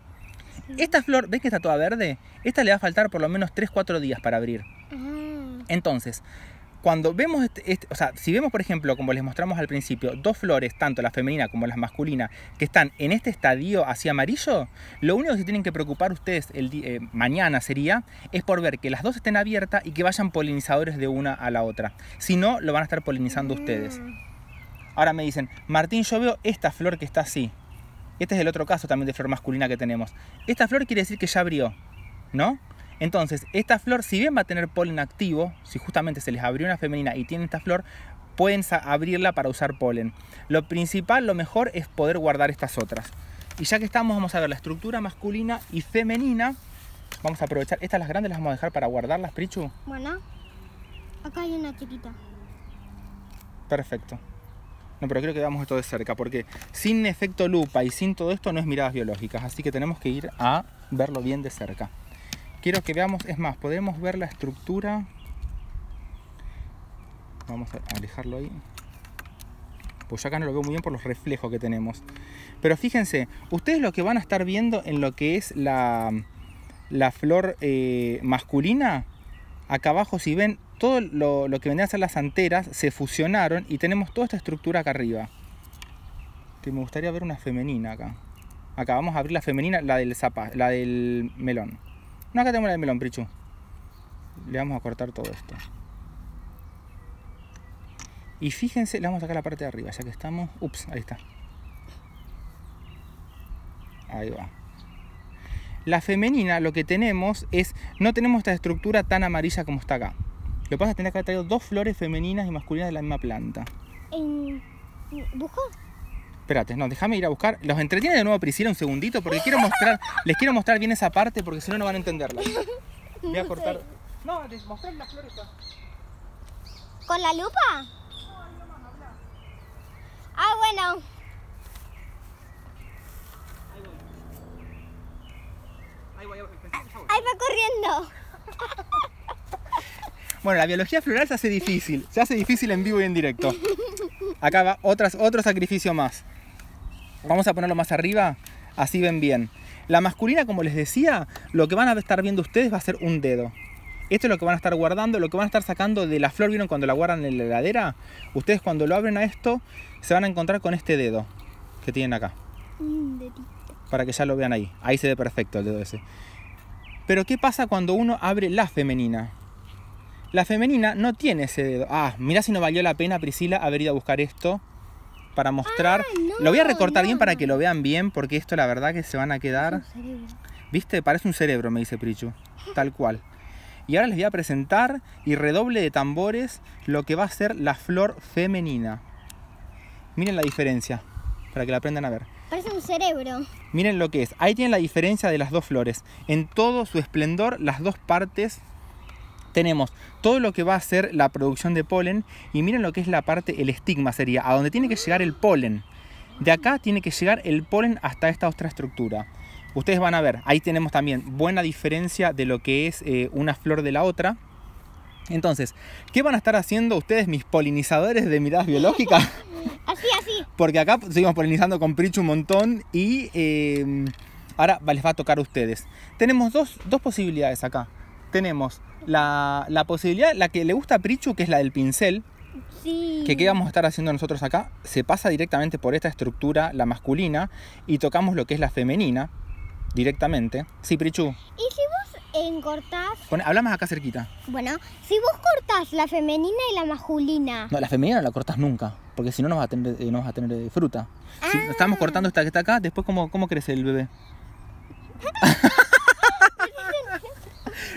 Esta flor, ¿ves que está toda verde? Esta le va a faltar por lo menos 3-4 días para abrir. Ah. Entonces, cuando vemos, este, este, o sea, si vemos por ejemplo, como les mostramos al principio, dos flores, tanto la femenina como la masculina, que están en este estadio así amarillo, lo único que se tienen que preocupar ustedes eh, mañana sería, es por ver que las dos estén abiertas y que vayan polinizadores de una a la otra. Si no, lo van a estar polinizando mm. ustedes. Ahora me dicen, Martín, yo veo esta flor que está así. Este es el otro caso también de flor masculina que tenemos. Esta flor quiere decir que ya abrió, ¿no? Entonces, esta flor, si bien va a tener polen activo, si justamente se les abrió una femenina y tiene esta flor, pueden abrirla para usar polen. Lo principal, lo mejor es poder guardar estas otras. Y ya que estamos, vamos a ver la estructura masculina y femenina. Vamos a aprovechar, estas las grandes las vamos a dejar para guardarlas, Prichu. Bueno, acá hay una chiquita. Perfecto. No, pero creo que veamos esto de cerca, porque sin efecto lupa y sin todo esto no es miradas biológicas, así que tenemos que ir a verlo bien de cerca quiero que veamos, es más, podemos ver la estructura. Vamos a alejarlo ahí. Pues acá no lo veo muy bien por los reflejos que tenemos. Pero fíjense, ustedes lo que van a estar viendo en lo que es la, flor eh, masculina, acá abajo si ven, todo lo, que vendrían a ser las anteras se fusionaron y tenemos toda esta estructura acá arriba. Que me gustaría ver una femenina acá. Acá vamos a abrir la femenina, la del, la del melón. No, Acá tenemos el melón, Prichu. Le vamos a cortar todo esto. Y fíjense, le vamos a sacar la parte de arriba, ya que estamos... Ups, ahí está. Ahí va. La femenina lo que tenemos es... No tenemos esta estructura tan amarilla como está acá. Lo que pasa es que acá que traído dos flores femeninas y masculinas de la misma planta. ¿En... ¿Busco? Espérate, no, déjame ir a buscar. Los entretiene de nuevo Priscila un segundito porque quiero mostrar, les quiero mostrar bien esa parte porque si no no van a entenderla. Voy a cortar. No, mostré las flores. ¿Con la lupa? Ah, bueno. Ahí va corriendo. Bueno, la biología floral se hace difícil, se hace difícil en vivo y en directo. Acá va otras, otro sacrificio más. Vamos a ponerlo más arriba, así ven bien. La masculina, como les decía, lo que van a estar viendo ustedes va a ser un dedo. Esto es lo que van a estar guardando, lo que van a estar sacando de la flor. ¿Vieron cuando la guardan en la heladera? Ustedes cuando lo abren a esto, se van a encontrar con este dedo que tienen acá. Para que ya lo vean ahí. Ahí se ve perfecto el dedo ese. Pero ¿qué pasa cuando uno abre la femenina? La femenina no tiene ese dedo. Ah, mirá si no valió la pena, Priscila, haber ido a buscar esto para mostrar. lo voy a recortar bien para que lo vean bien, porque esto la verdad que se van a quedar. ¿Viste? Parece un cerebro, me dice Prichu. Tal cual. Y ahora les voy a presentar y redoble de tambores lo que va a ser la flor femenina. Miren la diferencia, para que la aprendan a ver. Parece un cerebro. Miren lo que es. Ahí tienen la diferencia de las dos flores. En todo su esplendor, las dos partes tenemos todo lo que va a ser la producción de polen y miren lo que es la parte, el estigma sería, a donde tiene que llegar el polen. De acá tiene que llegar el polen hasta esta otra estructura. Ustedes van a ver, ahí tenemos también buena diferencia de lo que es eh, una flor de la otra. Entonces, ¿qué van a estar haciendo ustedes, mis polinizadores de miradas biológicas? así, así. Porque acá seguimos polinizando con pricho un montón y em, ahora les va a tocar a ustedes. Tenemos dos, dos posibilidades acá. Tenemos la, posibilidad, la que le gusta a Prichu, que es la del pincel, que qué vamos a estar haciendo nosotros acá, se pasa directamente por esta estructura, la masculina, y tocamos lo que es la femenina directamente. Sí, Prichu. Y si vos cortás... hablamos acá cerquita. Bueno, si vos cortás la femenina y la masculina... No, la femenina no la cortás nunca, porque si no vas a tener, no vas a tener eh, eh, fruta. Si ah. estamos cortando esta que está acá, después ¿cómo, cómo crece el bebé?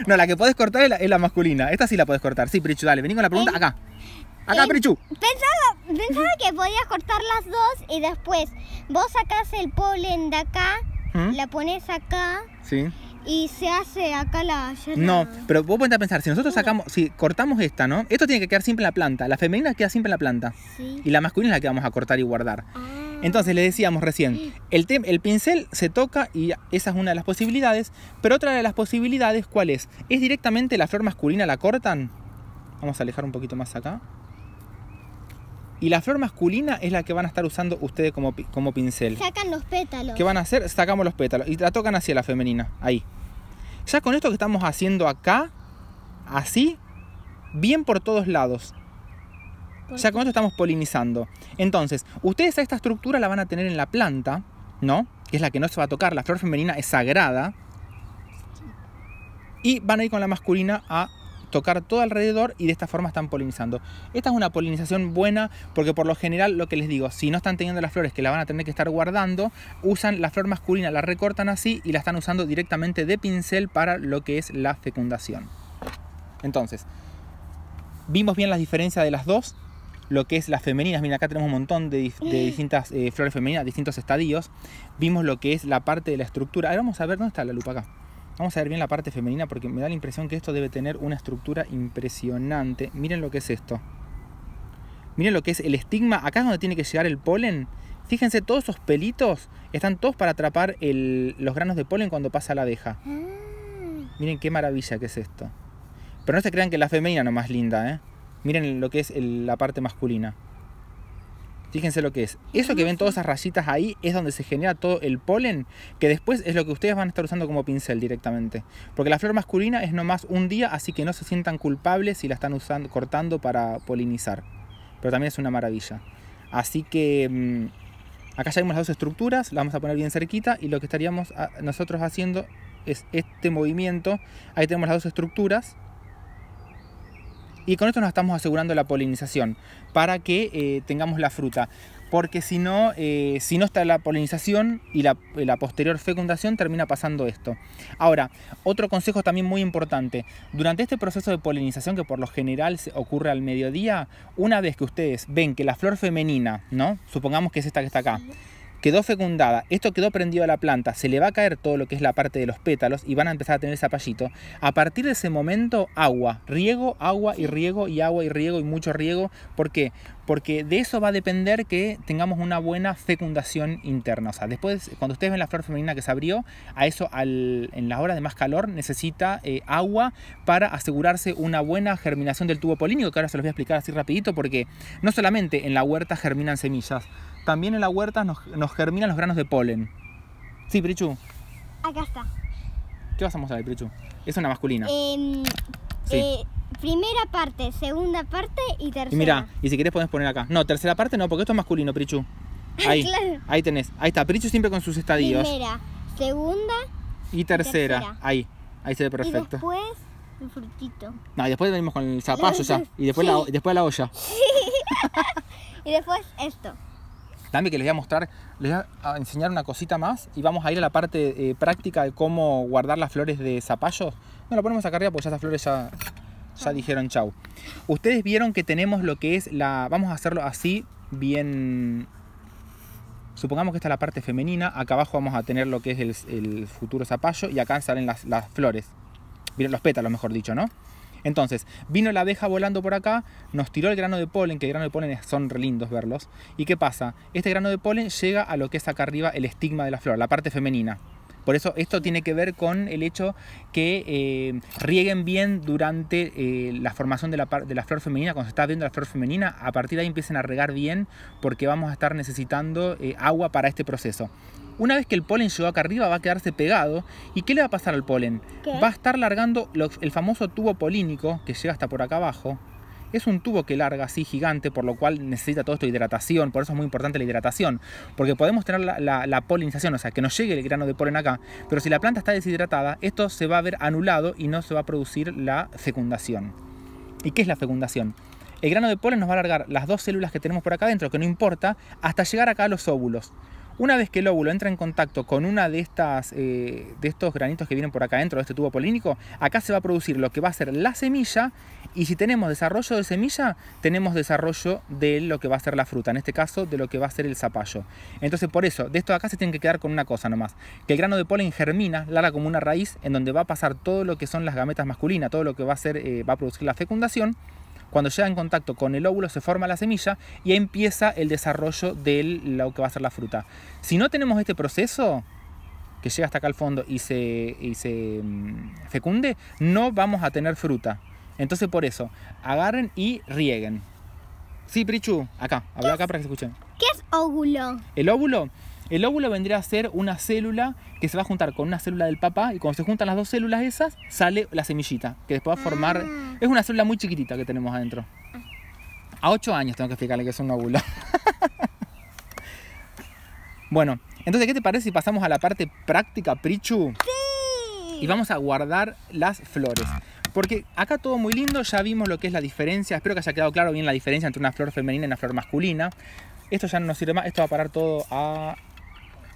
No, la que puedes cortar es la, masculina. Esta sí la puedes cortar. Sí, Prichu, dale, vení con la pregunta acá. Acá, Prichu. Pensaba, que podías cortar las dos y después vos sacás el polen de acá, ¿Mm? la pones acá. Sí. Y se hace acá la No, pero vos ponte a pensar, si nosotros sacamos, si cortamos esta, ¿no? Esto tiene que quedar siempre la planta. La femenina queda siempre la planta. Sí. Y la masculina es la que vamos a cortar y guardar. Ah. Entonces le decíamos recién, el, el pincel se toca y esa es una de las posibilidades, pero otra de las posibilidades, ¿cuál es? ¿Es directamente la flor masculina la cortan? Vamos a alejar un poquito más acá. Y la flor masculina es la que van a estar usando ustedes como, como pincel. Sacan los pétalos. ¿Qué van a hacer? Sacamos los pétalos y la tocan hacia la femenina, ahí. Ya con esto que estamos haciendo acá, así, bien por todos lados. O sea, con esto estamos polinizando. Entonces, ustedes a esta estructura la van a tener en la planta, ¿no? Que es la que no se va a tocar. La flor femenina es sagrada. Y van a ir con la masculina a tocar todo alrededor y de esta forma están polinizando. Esta es una polinización buena porque por lo general lo que les digo, si no están teniendo las flores que la van a tener que estar guardando, usan la flor masculina, la recortan así y la están usando directamente de pincel para lo que es la fecundación. Entonces, vimos bien las diferencias de las dos, lo que es las femeninas. Mira, acá tenemos un montón de, distintas eh, flores femeninas, distintos estadios. Vimos lo que es la parte de la estructura. Ahora vamos a ver dónde está la lupa acá. Vamos a ver bien la parte femenina porque me da la impresión que esto debe tener una estructura impresionante. Miren lo que es esto. Miren lo que es el estigma. Acá es donde tiene que llegar el polen. Fíjense, todos esos pelitos están todos para atrapar los granos de polen cuando pasa la abeja. Ah. Miren qué maravilla que es esto. Pero no se crean que la femenina no más linda, ¿eh? Miren lo que es la parte masculina. Fíjense lo que es. Eso que ven todas esas rayitas ahí es donde se genera todo el polen, que después es lo que ustedes van a estar usando como pincel directamente. Porque la flor masculina es nomás un día, así que no se sientan culpables si la están usando, cortando para polinizar. Pero también es una maravilla. Así que mm, acá ya vemos las dos estructuras, las vamos a poner bien cerquita y lo que estaríamos nosotros haciendo es este movimiento. Ahí tenemos las dos estructuras y con esto nos estamos asegurando la polinización para que eh, tengamos la fruta. Porque si no, eh, si no está la polinización y eh, la, posterior fecundación, termina pasando esto. Ahora, otro consejo también muy importante. Durante este proceso de polinización, que por lo general ocurre al mediodía, una vez que ustedes ven que la flor femenina, ¿no? Supongamos que es esta que está acá quedó fecundada, esto quedó prendido a la planta, se le va a caer todo lo que es la parte de los pétalos y van a empezar a tener zapallito. A partir de ese momento, agua, riego, agua y riego y agua y riego y mucho riego. ¿Por qué? Porque de eso va a depender que tengamos una buena fecundación interna. O sea, después, cuando ustedes ven la flor femenina que se abrió, a eso al, en las horas de más calor necesita eh, agua para asegurarse una buena germinación del tubo polínico, que ahora se los voy a explicar así rapidito, porque no solamente en la huerta germinan semillas, también en la huerta nos, germinan los granos de polen. Sí, Prichu. Acá está. ¿Qué vas a mostrar, Prichu? Es una masculina. Em, eh, primera parte, segunda parte y tercera. mira, y si quieres puedes poner acá. No, tercera parte no, porque esto es masculino, Prichu. Ahí, tenés. Ahí está, Prichu siempre con sus estadios. Primera, segunda y tercera. Ahí, ahí se ve perfecto. Y después el frutito. No, después venimos con el zapato ya. Y después, la, después la olla. y después esto. Dame que les voy a mostrar, les voy a enseñar una cosita más y vamos a ir a la parte eh, práctica de cómo guardar las flores de zapallos. No lo ponemos acá arriba porque ya esas flores ya, ya dijeron chau. Ustedes vieron que tenemos lo que es la... Vamos a hacerlo así, bien... Supongamos que esta es la parte femenina, acá abajo vamos a tener lo que es el, futuro zapallo y acá salen las, las flores, los pétalos mejor dicho, ¿no? Entonces, vino la abeja volando por acá, nos tiró el grano de polen, que el grano de polen son lindos verlos. ¿Y qué pasa? Este grano de polen llega a lo que es acá arriba el estigma de la flor, la parte femenina. Por eso esto tiene que ver con el hecho que eh, rieguen bien durante eh, la formación de la, flor femenina, cuando se está viendo la flor femenina, a partir de ahí empiecen a regar bien porque vamos a estar necesitando eh, agua para este proceso. Una vez que el polen llegó acá arriba va a quedarse pegado. ¿Y qué le va a pasar al polen? Va a estar largando el famoso tubo polínico que llega hasta por acá abajo, es un tubo que larga así gigante, por lo cual necesita todo esto hidratación, por eso es muy importante la hidratación, porque podemos tener la, polinización, o sea, que nos llegue el grano de polen acá, pero si la planta está deshidratada, esto se va a ver anulado y no se va a producir la fecundación. ¿Y qué es la fecundación? El grano de polen nos va a alargar las dos células que tenemos por acá adentro, que no importa, hasta llegar acá a los óvulos. Una vez que el óvulo entra en contacto con una de estas eh, de estos granitos que vienen por acá dentro de este tubo polínico, acá se va a producir lo que va a ser la semilla y si tenemos desarrollo de semilla, tenemos desarrollo de lo que va a ser la fruta, en este caso de lo que va a ser el zapallo. Entonces por eso, de esto acá se tiene que quedar con una cosa nomás, que el grano de polen germina, larga como una raíz, en donde va a pasar todo lo que son las gametas masculinas, todo lo que va a, ser, eh, va a producir la fecundación. Cuando llega en contacto con el óvulo se forma la semilla y empieza el desarrollo de lo que va a ser la fruta. Si no tenemos este proceso, que llega hasta acá al fondo y se mm, fecunde, no vamos a tener fruta. Entonces por eso, agarren y rieguen. Sí, Prichu, acá, habla acá para que se escuchen. ¿Qué es óvulo? El óvulo el óvulo vendría a ser una célula que se va a juntar con una célula del papá y cuando se juntan las dos células esas sale la semillita que después va a formar... Ah. Es una célula muy chiquitita que tenemos adentro. Ah. A ocho años tengo que explicarle que es un óvulo. bueno, entonces ¿qué te parece si pasamos a la parte práctica, Prichu? Sí. Y vamos a guardar las flores. Porque acá todo muy lindo, ya vimos lo que es la diferencia, espero que haya quedado claro bien la diferencia entre una flor femenina y una flor masculina. Esto ya no nos sirve más, esto va a parar todo a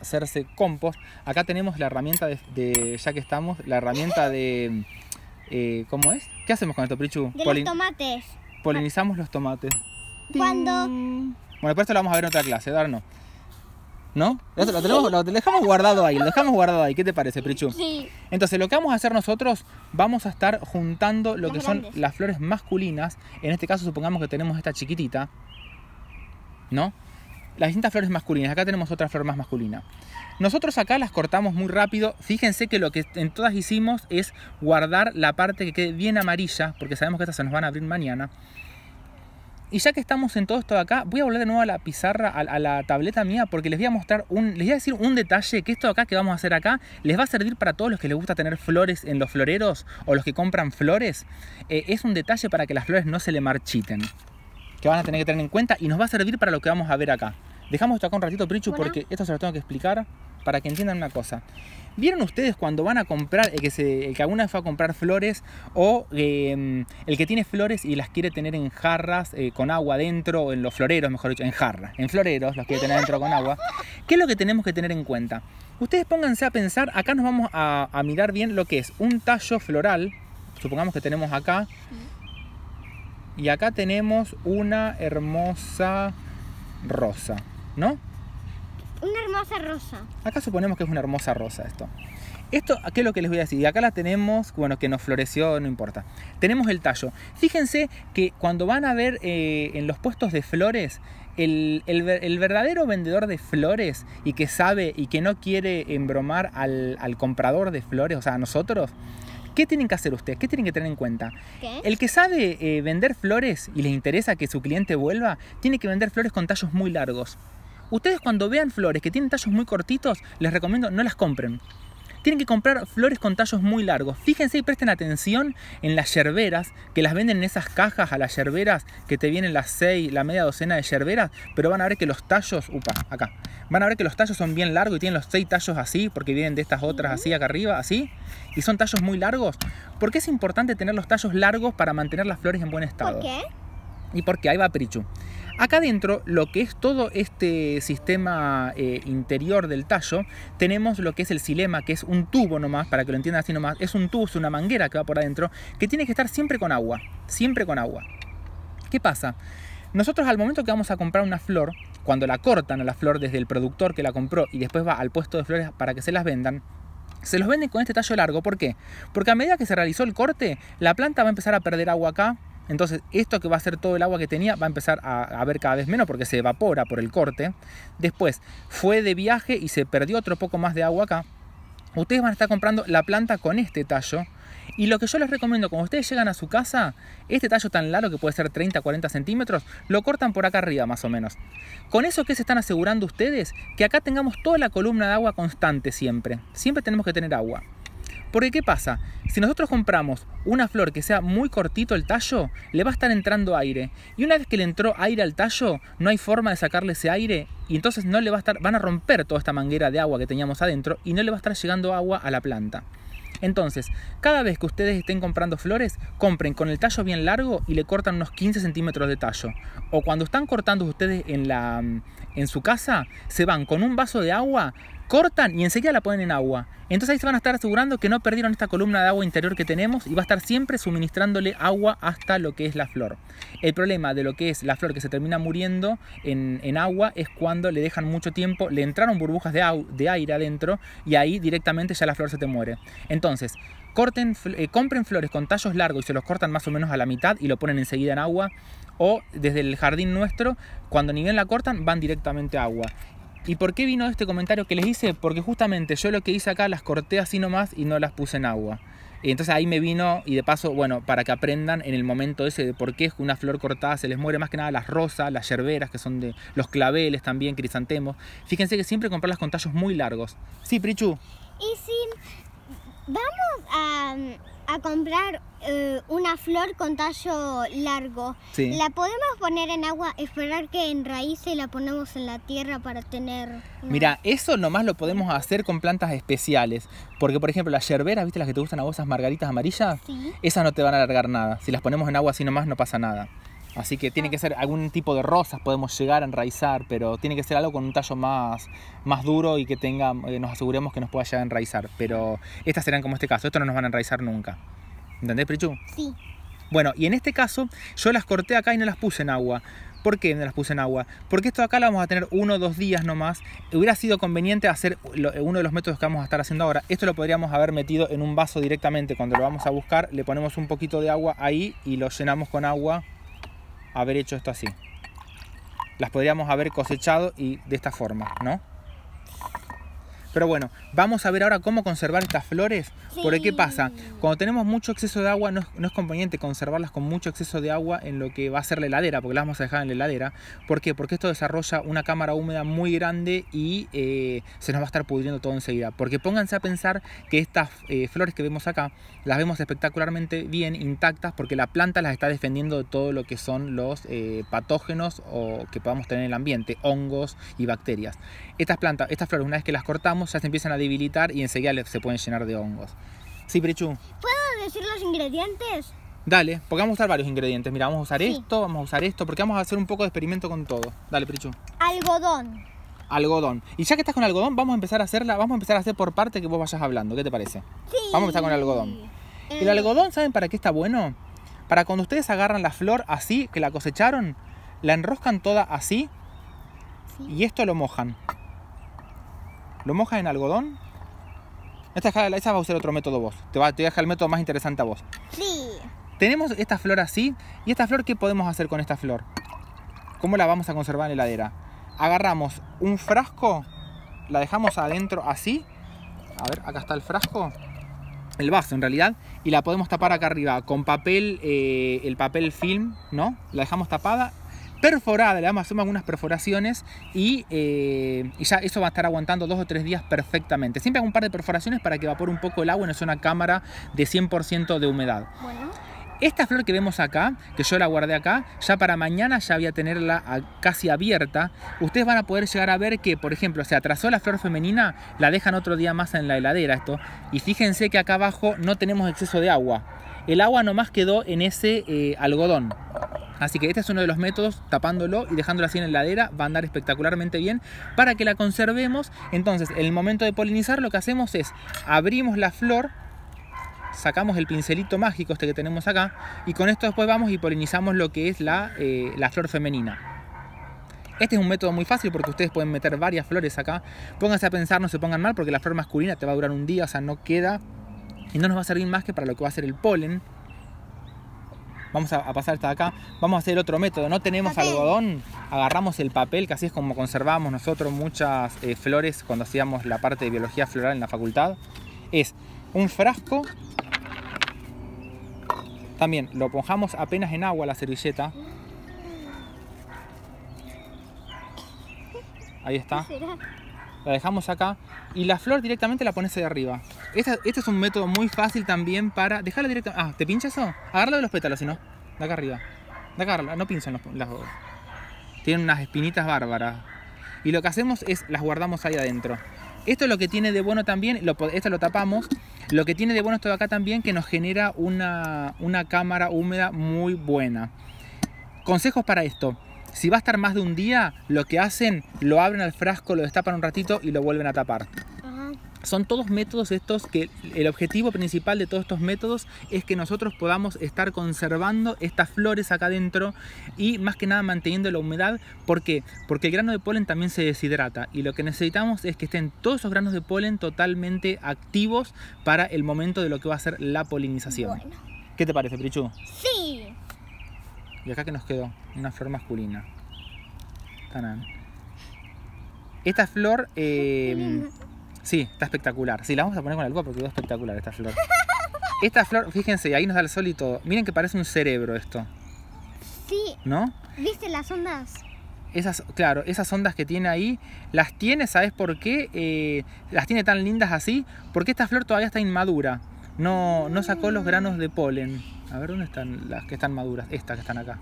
hacerse compost. Acá tenemos la herramienta de, ya que estamos, la herramienta de... Eh, ¿Cómo es? ¿Qué hacemos con esto, Prichu? De los tomates. Polinizamos los tomates. Cuando... Bueno, por esto lo vamos a ver en otra clase, Darno. ¿No? La, dejamos guardado ahí, lo dejamos guardado ahí. ¿Qué te parece, Prichu? Sí. Entonces, lo que vamos a hacer nosotros, vamos a estar juntando lo que son las flores masculinas. En este caso, supongamos que tenemos esta chiquitita, ¿no? Las distintas flores masculinas. Acá tenemos otra flor más masculina. Nosotros acá las cortamos muy rápido. Fíjense que lo que en todas hicimos es guardar la parte que quede bien amarilla, porque sabemos que estas se nos van a abrir mañana. Y ya que estamos en todo esto de acá, voy a volver de nuevo a la pizarra, a, la tableta mía, porque les voy a mostrar un, les voy a decir un detalle que esto de acá que vamos a hacer acá les va a servir para todos los que les gusta tener flores en los floreros o los que compran flores. Eh, es un detalle para que las flores no se le marchiten, que van a tener que tener en cuenta y nos va a servir para lo que vamos a ver acá. Dejamos esto acá un ratito, Prichu, porque esto se lo tengo que explicar para que entiendan una cosa. ¿Vieron ustedes cuando van a comprar, el que, se, el alguna vez fue a comprar flores o em, el que tiene flores y las quiere tener en jarras eh, con agua dentro, en los floreros, mejor dicho, en jarras, en floreros, las quiere tener dentro con agua? ¿Qué es lo que tenemos que tener en cuenta? Ustedes pónganse a pensar, acá nos vamos a, a mirar bien lo que es un tallo floral, supongamos que tenemos acá, y acá tenemos una hermosa rosa, ¿no? Una hermosa rosa. Acá suponemos que es una hermosa rosa esto. Esto, ¿qué es lo que les voy a decir? Acá la tenemos, bueno, que nos floreció, no importa. Tenemos el tallo. Fíjense que cuando van a ver eh, en los puestos de flores, el, verdadero vendedor de flores y que sabe y que no quiere embromar al, comprador de flores, o sea, a nosotros, ¿Qué tienen que hacer ustedes? ¿Qué tienen que tener en cuenta? El que sabe eh, vender flores y les interesa que su cliente vuelva, tiene que vender flores con tallos muy largos. Ustedes cuando vean flores que tienen tallos muy cortitos, les recomiendo no las compren. Tienen que comprar flores con tallos muy largos. Fíjense y presten atención en las yerberas, que las venden en esas cajas a las yerberas, que te vienen las seis, la media docena de yerberas, pero van a ver que los tallos, upa, acá, van a ver que los tallos son bien largos y tienen los seis tallos así, porque vienen de estas otras así acá arriba, así, y son tallos muy largos. ¿Por qué es importante tener los tallos largos para mantener las flores en buen estado? ¿Por qué? Y porque ahí va Perichu. Acá adentro, lo que es todo este sistema eh, interior del tallo, tenemos lo que es el silema, que es un tubo nomás, para que lo entiendan así nomás, es un tubo, es una manguera que va por adentro, que tiene que estar siempre con agua, siempre con agua. ¿Qué pasa? Nosotros al momento que vamos a comprar una flor, cuando la cortan a la flor desde el productor que la compró y después va al puesto de flores para que se las vendan, se los venden con este tallo largo. ¿Por qué? Porque a medida que se realizó el corte, la planta va a empezar a perder agua acá, entonces, esto que va a ser todo el agua que tenía va a empezar a, haber cada vez menos porque se evapora por el corte. Después, fue de viaje y se perdió otro poco más de agua acá. Ustedes van a estar comprando la planta con este tallo. Y lo que yo les recomiendo, cuando ustedes llegan a su casa, este tallo tan largo que puede ser 30, 40 centímetros, lo cortan por acá arriba más o menos. Con eso, ¿qué se están asegurando ustedes? Que acá tengamos toda la columna de agua constante siempre. Siempre tenemos que tener agua. Porque ¿qué pasa? Si nosotros compramos una flor que sea muy cortito el tallo, le va a estar entrando aire. Y una vez que le entró aire al tallo, no hay forma de sacarle ese aire y entonces no le va a estar, van a romper toda esta manguera de agua que teníamos adentro y no le va a estar llegando agua a la planta. Entonces, cada vez que ustedes estén comprando flores, compren con el tallo bien largo y le cortan unos 15 centímetros de tallo. O cuando están cortando ustedes en, la, en su casa, se van con un vaso de agua, cortan y enseguida la ponen en agua. Entonces ahí se van a estar asegurando que no perdieron esta columna de agua interior que tenemos y va a estar siempre suministrándole agua hasta lo que es la flor. El problema de lo que es la flor que se termina muriendo en, agua es cuando le dejan mucho tiempo, le entraron burbujas de, de aire adentro y ahí directamente ya la flor se te muere. Entonces, corten, eh, compren flores con tallos largos y se los cortan más o menos a la mitad y lo ponen enseguida en agua. O desde el jardín nuestro, cuando ni bien la cortan, van directamente a agua. ¿Y por qué vino este comentario que les hice? Porque justamente yo lo que hice acá las corté así nomás y no las puse en agua. y Entonces ahí me vino, y de paso, bueno, para que aprendan en el momento ese de por qué es una flor cortada se les muere, más que nada las rosas, las yerberas, que son de los claveles también, crisantemos. Fíjense que siempre comprarlas con tallos muy largos. Sí, Prichu. Y si vamos a a comprar eh, una flor con tallo largo. La podemos poner en agua, esperar que enraíce y la ponemos en la tierra para tener... Mira, eso nomás lo podemos hacer con plantas especiales. Porque, por ejemplo, las yerberas, ¿viste las que te gustan a vos, esas margaritas amarillas? Sí. Esas no te van a alargar nada. Si las ponemos en agua así nomás no pasa nada. Así que tiene que ser algún tipo de rosas, podemos llegar a enraizar, pero tiene que ser algo con un tallo más, más duro y que tenga, eh, nos aseguremos que nos pueda llegar a enraizar. Pero estas serán como este caso, esto no nos van a enraizar nunca. ¿Entendés, Prichu? Sí. Bueno, y en este caso yo las corté acá y no las puse en agua. ¿Por qué no las puse en agua? Porque esto acá lo vamos a tener uno o dos días nomás. Hubiera sido conveniente hacer eh, uno de los métodos que vamos a estar haciendo ahora. Esto lo podríamos haber metido en un vaso directamente. Cuando lo vamos a buscar, le ponemos un poquito de agua ahí y lo llenamos con agua haber hecho esto así. Las podríamos haber cosechado y de esta forma, ¿no? Pero bueno, vamos a ver ahora cómo conservar estas flores. Porque ¿qué pasa? Cuando tenemos mucho exceso de agua, no es, conveniente conservarlas con mucho exceso de agua en lo que va a ser la heladera, porque las vamos a dejar en la heladera. ¿Por qué? Porque esto desarrolla una cámara húmeda muy grande y eh, se nos va a estar pudriendo todo enseguida. Porque pónganse a pensar que estas eh, flores que vemos acá, las vemos espectacularmente bien intactas porque la planta las está defendiendo de todo lo que son los eh, patógenos o que podamos tener en el ambiente, hongos y bacterias. Estas plantas, estas flores, una vez que las cortamos, ya se empiezan a debilitar y enseguida se pueden llenar de hongos. Sí, ¿Puedo decir los ingredientes? Dale, porque vamos a usar varios ingredientes. Mira, vamos a usar esto, vamos a usar esto, porque vamos a hacer un poco de experimento con todo. Dale, Prechu. Algodón. Algodón. Y ya que estás con algodón, vamos a empezar a hacerla, vamos a empezar a hacer por parte que vos vayas hablando. ¿Qué te parece? Sí. Vamos a empezar con el algodón. El algodón, ¿saben para qué está bueno? Para cuando ustedes agarran la flor así, que la cosecharon, la enroscan toda así y esto lo mojan lo mojas en algodón. Esta, esa va a usar otro método vos. Te, va, voy a dejar el método más interesante a vos. Sí. Tenemos esta flor así. ¿Y esta flor qué podemos hacer con esta flor? ¿Cómo la vamos a conservar en heladera? Agarramos un frasco, la dejamos adentro así. A ver, acá está el frasco. El vaso en realidad. Y la podemos tapar acá arriba con papel, eh, el papel film, ¿no? La dejamos tapada perforada, le vamos a hacer algunas perforaciones eh, y, ya eso va a estar aguantando dos o tres días perfectamente. Siempre hago un par de perforaciones para que evapore un poco el agua, no es una cámara de 100% de humedad. Esta flor que vemos acá, que yo la guardé acá, ya para mañana ya voy a tenerla casi abierta. Ustedes van a poder llegar a ver que, por ejemplo, se atrasó la flor femenina, la dejan otro día más en la heladera esto. Y fíjense que acá abajo no tenemos exceso de agua el agua nomás quedó en ese eh, algodón. Así que este es uno de los métodos, tapándolo y dejándolo así en la heladera, va a andar espectacularmente bien para que la conservemos. Entonces, en el momento de polinizar, lo que hacemos es abrimos la flor, sacamos el pincelito mágico este que tenemos acá, y con esto después vamos y polinizamos lo que es la, eh, la flor femenina. Este es un método muy fácil porque ustedes pueden meter varias flores acá. Pónganse a pensar, no se pongan mal porque la flor masculina te va a durar un día, o sea, no queda y no nos va a servir más que para lo que va a ser el polen. Vamos a, pasar hasta acá. Vamos a hacer otro método. No tenemos algodón. Agarramos el papel, que así es como conservamos nosotros muchas eh, flores cuando hacíamos la parte de biología floral en la facultad. Es un frasco. También lo ponjamos apenas en agua la servilleta. Ahí está la dejamos acá y la flor directamente la pones ahí arriba. este es un método muy fácil también para... Dejarla directamente... Ah, ¿te pincha eso? Agarra de los pétalos, si no. De acá arriba. De acá arriba. No pinchan las dos. Tienen unas espinitas bárbaras. Y lo que hacemos es las guardamos ahí adentro. Esto es lo que tiene de bueno también, lo, esto lo tapamos, lo que tiene de bueno esto de acá también que nos genera una cámara húmeda muy buena. Consejos para esto. Si va a estar más de un día, lo que hacen, lo abren al frasco, lo destapan un ratito y lo vuelven a tapar. Son todos métodos estos que el objetivo principal de todos estos métodos es que nosotros podamos estar conservando estas flores acá adentro y más que nada manteniendo la humedad. ¿Por Porque el grano de polen también se deshidrata y lo que necesitamos es que estén todos esos granos de polen totalmente activos para el momento de lo que va a ser la polinización. ¿Qué te parece, Prichu? Sí. Y acá que nos quedó una flor masculina. Esta flor, eh, sí, está espectacular. Sí, la vamos a poner con el lupa porque quedó espectacular esta flor. Esta flor, fíjense, ahí nos da el sol y todo. Miren que parece un cerebro esto. Sí. ¿No? ¿Viste las ondas? Esas, claro, esas ondas que tiene ahí, las tiene, ¿sabes por qué? Eh, las tiene tan lindas así, porque esta flor todavía está inmadura. No, no sacó los granos de polen. A ver dónde están las que están maduras. Estas que están acá.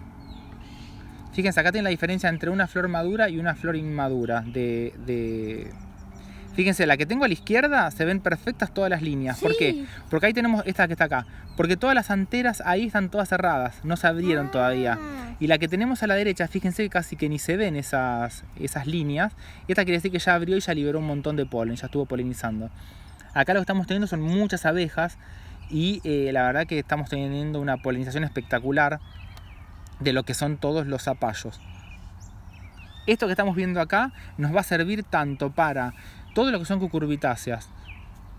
Fíjense, acá tienen la diferencia entre una flor madura y una flor inmadura. De, Fíjense, la que tengo a la izquierda se ven perfectas todas las líneas. ¿Por qué? Porque ahí tenemos esta que está acá. Porque todas las anteras ahí están todas cerradas, no se abrieron ah. todavía. Y la que tenemos a la derecha, fíjense que casi que ni se ven esas, esas líneas. Esta quiere decir que ya abrió y ya liberó un montón de polen, ya estuvo polinizando. Acá lo que estamos teniendo son muchas abejas y eh, la verdad que estamos teniendo una polinización espectacular de lo que son todos los zapallos. Esto que estamos viendo acá nos va a servir tanto para todo lo que son cucurbitáceas.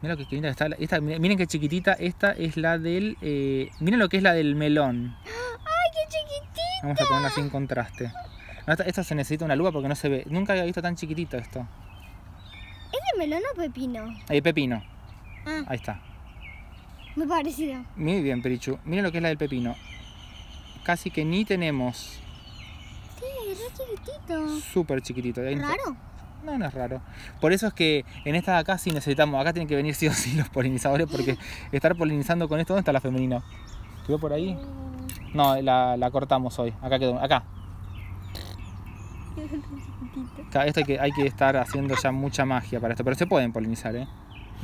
Miren que qué chiquitita, esta es la del, eh, miren lo que es la del melón. ¡Ay, qué chiquitita! Vamos a ponerla sin contraste. esta, se necesita una lupa porque no se ve. Nunca había visto tan chiquitito esto. ¿Es de melón o pepino? De eh, pepino. Ah. Ahí está. Muy parecido. Muy bien, Perichu. Mira lo que es la del pepino. Casi que ni tenemos. Sí, es chiquitito. Súper chiquitito. ¿Raro? No, no es raro. Por eso es que en esta de acá sí necesitamos. Acá tienen que venir sí o sí los polinizadores porque estar polinizando con esto, ¿dónde está la femenina? ¿Quedó por ahí? Mm. No, la, cortamos hoy. Acá quedó. Acá. Esto que, hay que estar haciendo ya mucha magia para esto, pero se pueden polinizar, ¿eh?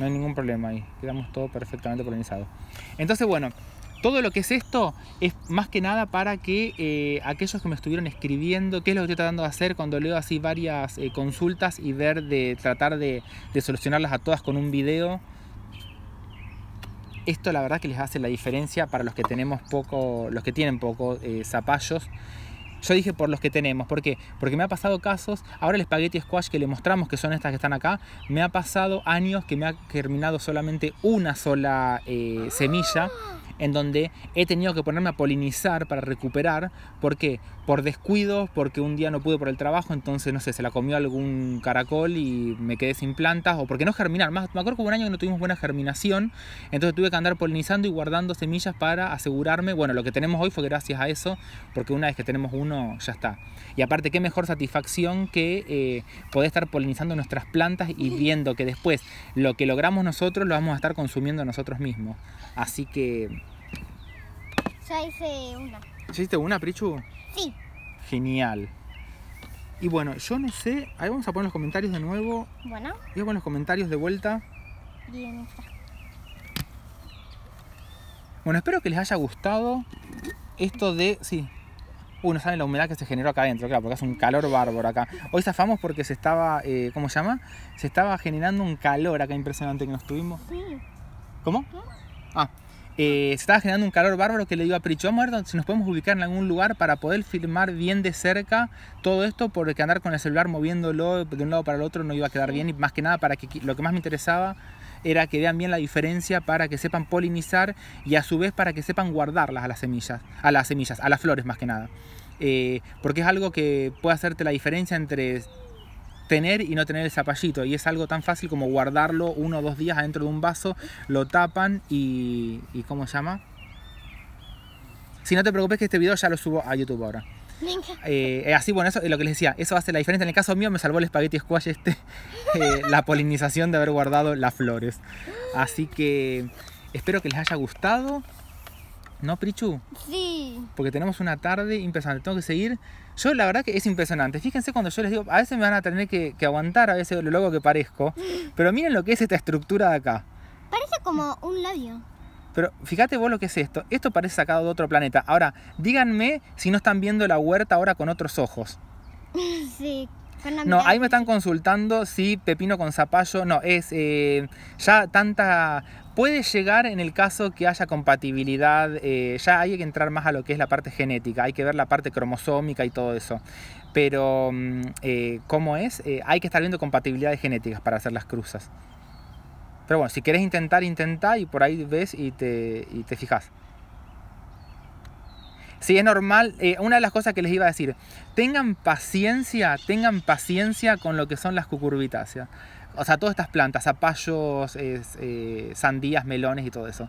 No hay ningún problema ahí. Quedamos todo perfectamente polinizado. Entonces, bueno, todo lo que es esto es más que nada para que eh, aquellos que me estuvieron escribiendo, qué es lo que estoy tratando de hacer cuando leo así varias eh, consultas y ver de tratar de, solucionarlas a todas con un video. Esto la verdad que les hace la diferencia para los que tenemos poco, los que tienen poco eh, zapallos yo dije por los que tenemos. ¿Por qué? Porque me ha pasado casos, ahora el espagueti squash que le mostramos, que son estas que están acá, me ha pasado años que me ha germinado solamente una sola eh, semilla en donde he tenido que ponerme a polinizar para recuperar. ¿Por qué? por descuido, porque un día no pude por el trabajo, entonces no sé, se la comió algún caracol y me quedé sin plantas, o porque no germinar. Más, me acuerdo que hubo un año que no tuvimos buena germinación, entonces tuve que andar polinizando y guardando semillas para asegurarme. Bueno, lo que tenemos hoy fue gracias a eso, porque una vez que tenemos uno, ya está. Y aparte, qué mejor satisfacción que eh, poder estar polinizando nuestras plantas y viendo que después lo que logramos nosotros lo vamos a estar consumiendo nosotros mismos. Así que. Ya hice una. ¿Hiciste una, Prichu? Sí. Genial. Y bueno, yo no sé, ahí vamos a poner los comentarios de nuevo. Bueno. Voy a poner los comentarios de vuelta. Bien, está. Bueno, espero que les haya gustado esto de... Sí. Uh, no saben la humedad que se generó acá adentro, claro, porque hace un calor bárbaro acá. Hoy zafamos porque se estaba, eh, ¿cómo se llama? Se estaba generando un calor acá impresionante que nos tuvimos. Sí. ¿Cómo? Ah, eh, se estaba generando un calor bárbaro que le dio a Pricho, si nos podemos ubicar en algún lugar para poder filmar bien de cerca todo esto, porque andar con el celular moviéndolo de un lado para el otro no iba a quedar bien y más que nada para que lo que más me interesaba era que vean bien la diferencia para que sepan polinizar y a su vez para que sepan guardarlas a las semillas, a las semillas, a las flores más que nada. Eh, porque es algo que puede hacerte la diferencia entre tener y no tener el zapallito. Y es algo tan fácil como guardarlo uno o dos días adentro de un vaso, lo tapan y, y ¿cómo se llama? Si no te preocupes que este video ya lo subo a YouTube ahora. Eh, eh, así, bueno, eso es lo que les decía, eso hace la diferencia. En el caso mío me salvó el espagueti squash este, eh, la polinización de haber guardado las flores. Así que espero que les haya gustado. ¿No, Prichu? Sí. Porque tenemos una tarde impresionante. Tengo que seguir yo la verdad que es impresionante. Fíjense cuando yo les digo, a veces me van a tener que, aguantar, a veces lo loco que parezco. Pero miren lo que es esta estructura de acá. Parece como un labio. Pero fíjate vos lo que es esto. Esto parece sacado de otro planeta. Ahora, díganme si no están viendo la huerta ahora con otros ojos. Sí. no, ahí me están consultando si pepino con zapallo. No, es eh, ya tanta Puede llegar en el caso que haya compatibilidad, eh, ya hay que entrar más a lo que es la parte genética, hay que ver la parte cromosómica y todo eso. Pero, como mm, eh, ¿cómo es? Eh, hay que estar viendo compatibilidades genéticas para hacer las cruzas. Pero bueno, si querés intentar, intenta y por ahí ves y te, fijas. Sí, es normal. una de las cosas que les iba a decir, tengan paciencia, tengan paciencia con lo que son las cucurbitáceas o sea, todas estas plantas, zapallos, eh, sandías, melones y todo eso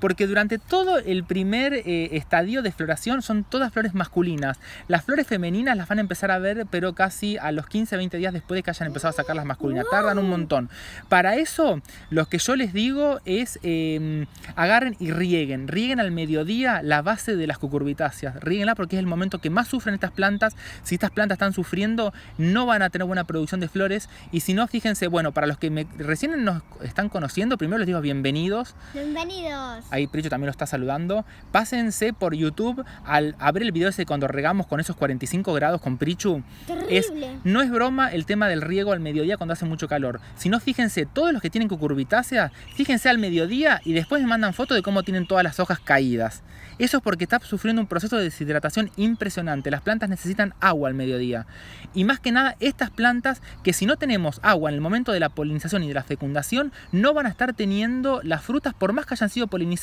porque durante todo el primer eh, estadio de floración son todas flores masculinas. Las flores femeninas las van a empezar a ver, pero casi a los 15, 20 días después de que hayan empezado a sacar las masculinas. Tardan un montón. Para eso, lo que yo les digo es eh, agarren y rieguen. Rieguen al mediodía la base de las cucurbitáceas. Rieguenla porque es el momento que más sufren estas plantas. Si estas plantas están sufriendo, no van a tener buena producción de flores. Y si no, fíjense, bueno, para los que recién nos están conociendo, primero les digo bienvenidos. Bienvenidos. Ahí Pricho también lo está saludando. Pásense por YouTube al abrir el video ese cuando regamos con esos 45 grados con Prichu. Terrible. Es, no es broma el tema del riego al mediodía cuando hace mucho calor. Si no, fíjense, todos los que tienen cucurbitácea fíjense al mediodía y después me mandan fotos de cómo tienen todas las hojas caídas. Eso es porque está sufriendo un proceso de deshidratación impresionante. Las plantas necesitan agua al mediodía. Y más que nada, estas plantas que si no tenemos agua en el momento de la polinización y de la fecundación, no van a estar teniendo las frutas por más que hayan sido polinizadas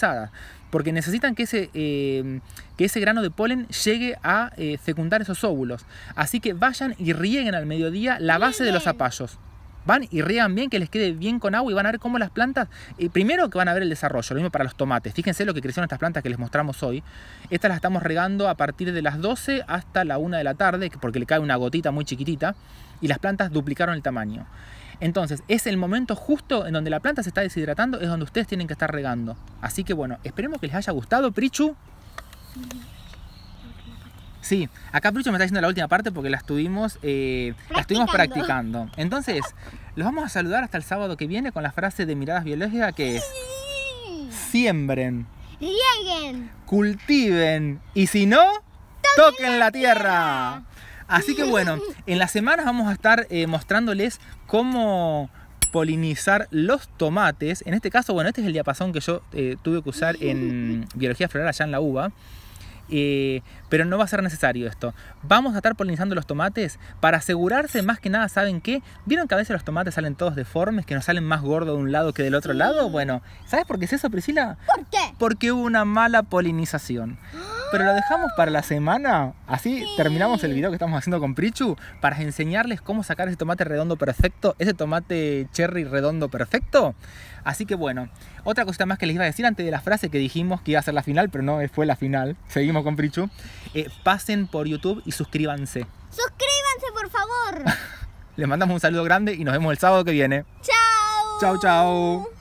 porque necesitan que ese, em, ese grano de polen llegue a eh, fecundar esos óvulos. Así que vayan y rieguen al mediodía la base de los zapallos van y riegan bien, que les quede bien con agua y van a ver cómo las plantas, eh, primero que van a ver el desarrollo, lo mismo para los tomates. Fíjense lo que crecieron estas plantas que les mostramos hoy. Estas las estamos regando a partir de las 12 hasta la 1 de la tarde, porque le cae una gotita muy chiquitita, y las plantas duplicaron el tamaño. Entonces, es el momento justo en donde la planta se está deshidratando, es donde ustedes tienen que estar regando. Así que bueno, esperemos que les haya gustado, Prichu. Sí, acá Prichu me está diciendo la última parte porque la estuvimos, eh, practicando. Entonces, los vamos a saludar hasta el sábado que viene con la frase de miradas biológicas que es... Siembren. Rieguen. Cultiven. Y si no, toquen, la tierra. Así que bueno, en las semanas vamos a estar eh, mostrándoles cómo polinizar los tomates. En este caso, bueno, este es el diapasón que yo eh, tuve que usar en biología floral allá en la uva. Eh, pero no va a ser necesario esto. Vamos a estar polinizando los tomates para asegurarse más que nada, ¿saben qué? ¿Vieron que a veces los tomates salen todos deformes, que nos salen más gordos de un lado que del otro lado? Bueno, ¿sabes por qué es eso, Priscila? ¿Por qué? Porque hubo una mala polinización. ¡Ah! Pero lo dejamos para la semana. Así terminamos el video que estamos haciendo con Prichu para enseñarles cómo sacar ese tomate redondo perfecto, ese tomate cherry redondo perfecto. Así que bueno, otra cosita más que les iba a decir antes de la frase que dijimos que iba a ser la final, pero no fue la final. Seguimos con Prichu. Eh, pasen por YouTube y suscríbanse. Suscríbanse, por favor. les mandamos un saludo grande y nos vemos el sábado que viene. Chao. Chao, chao.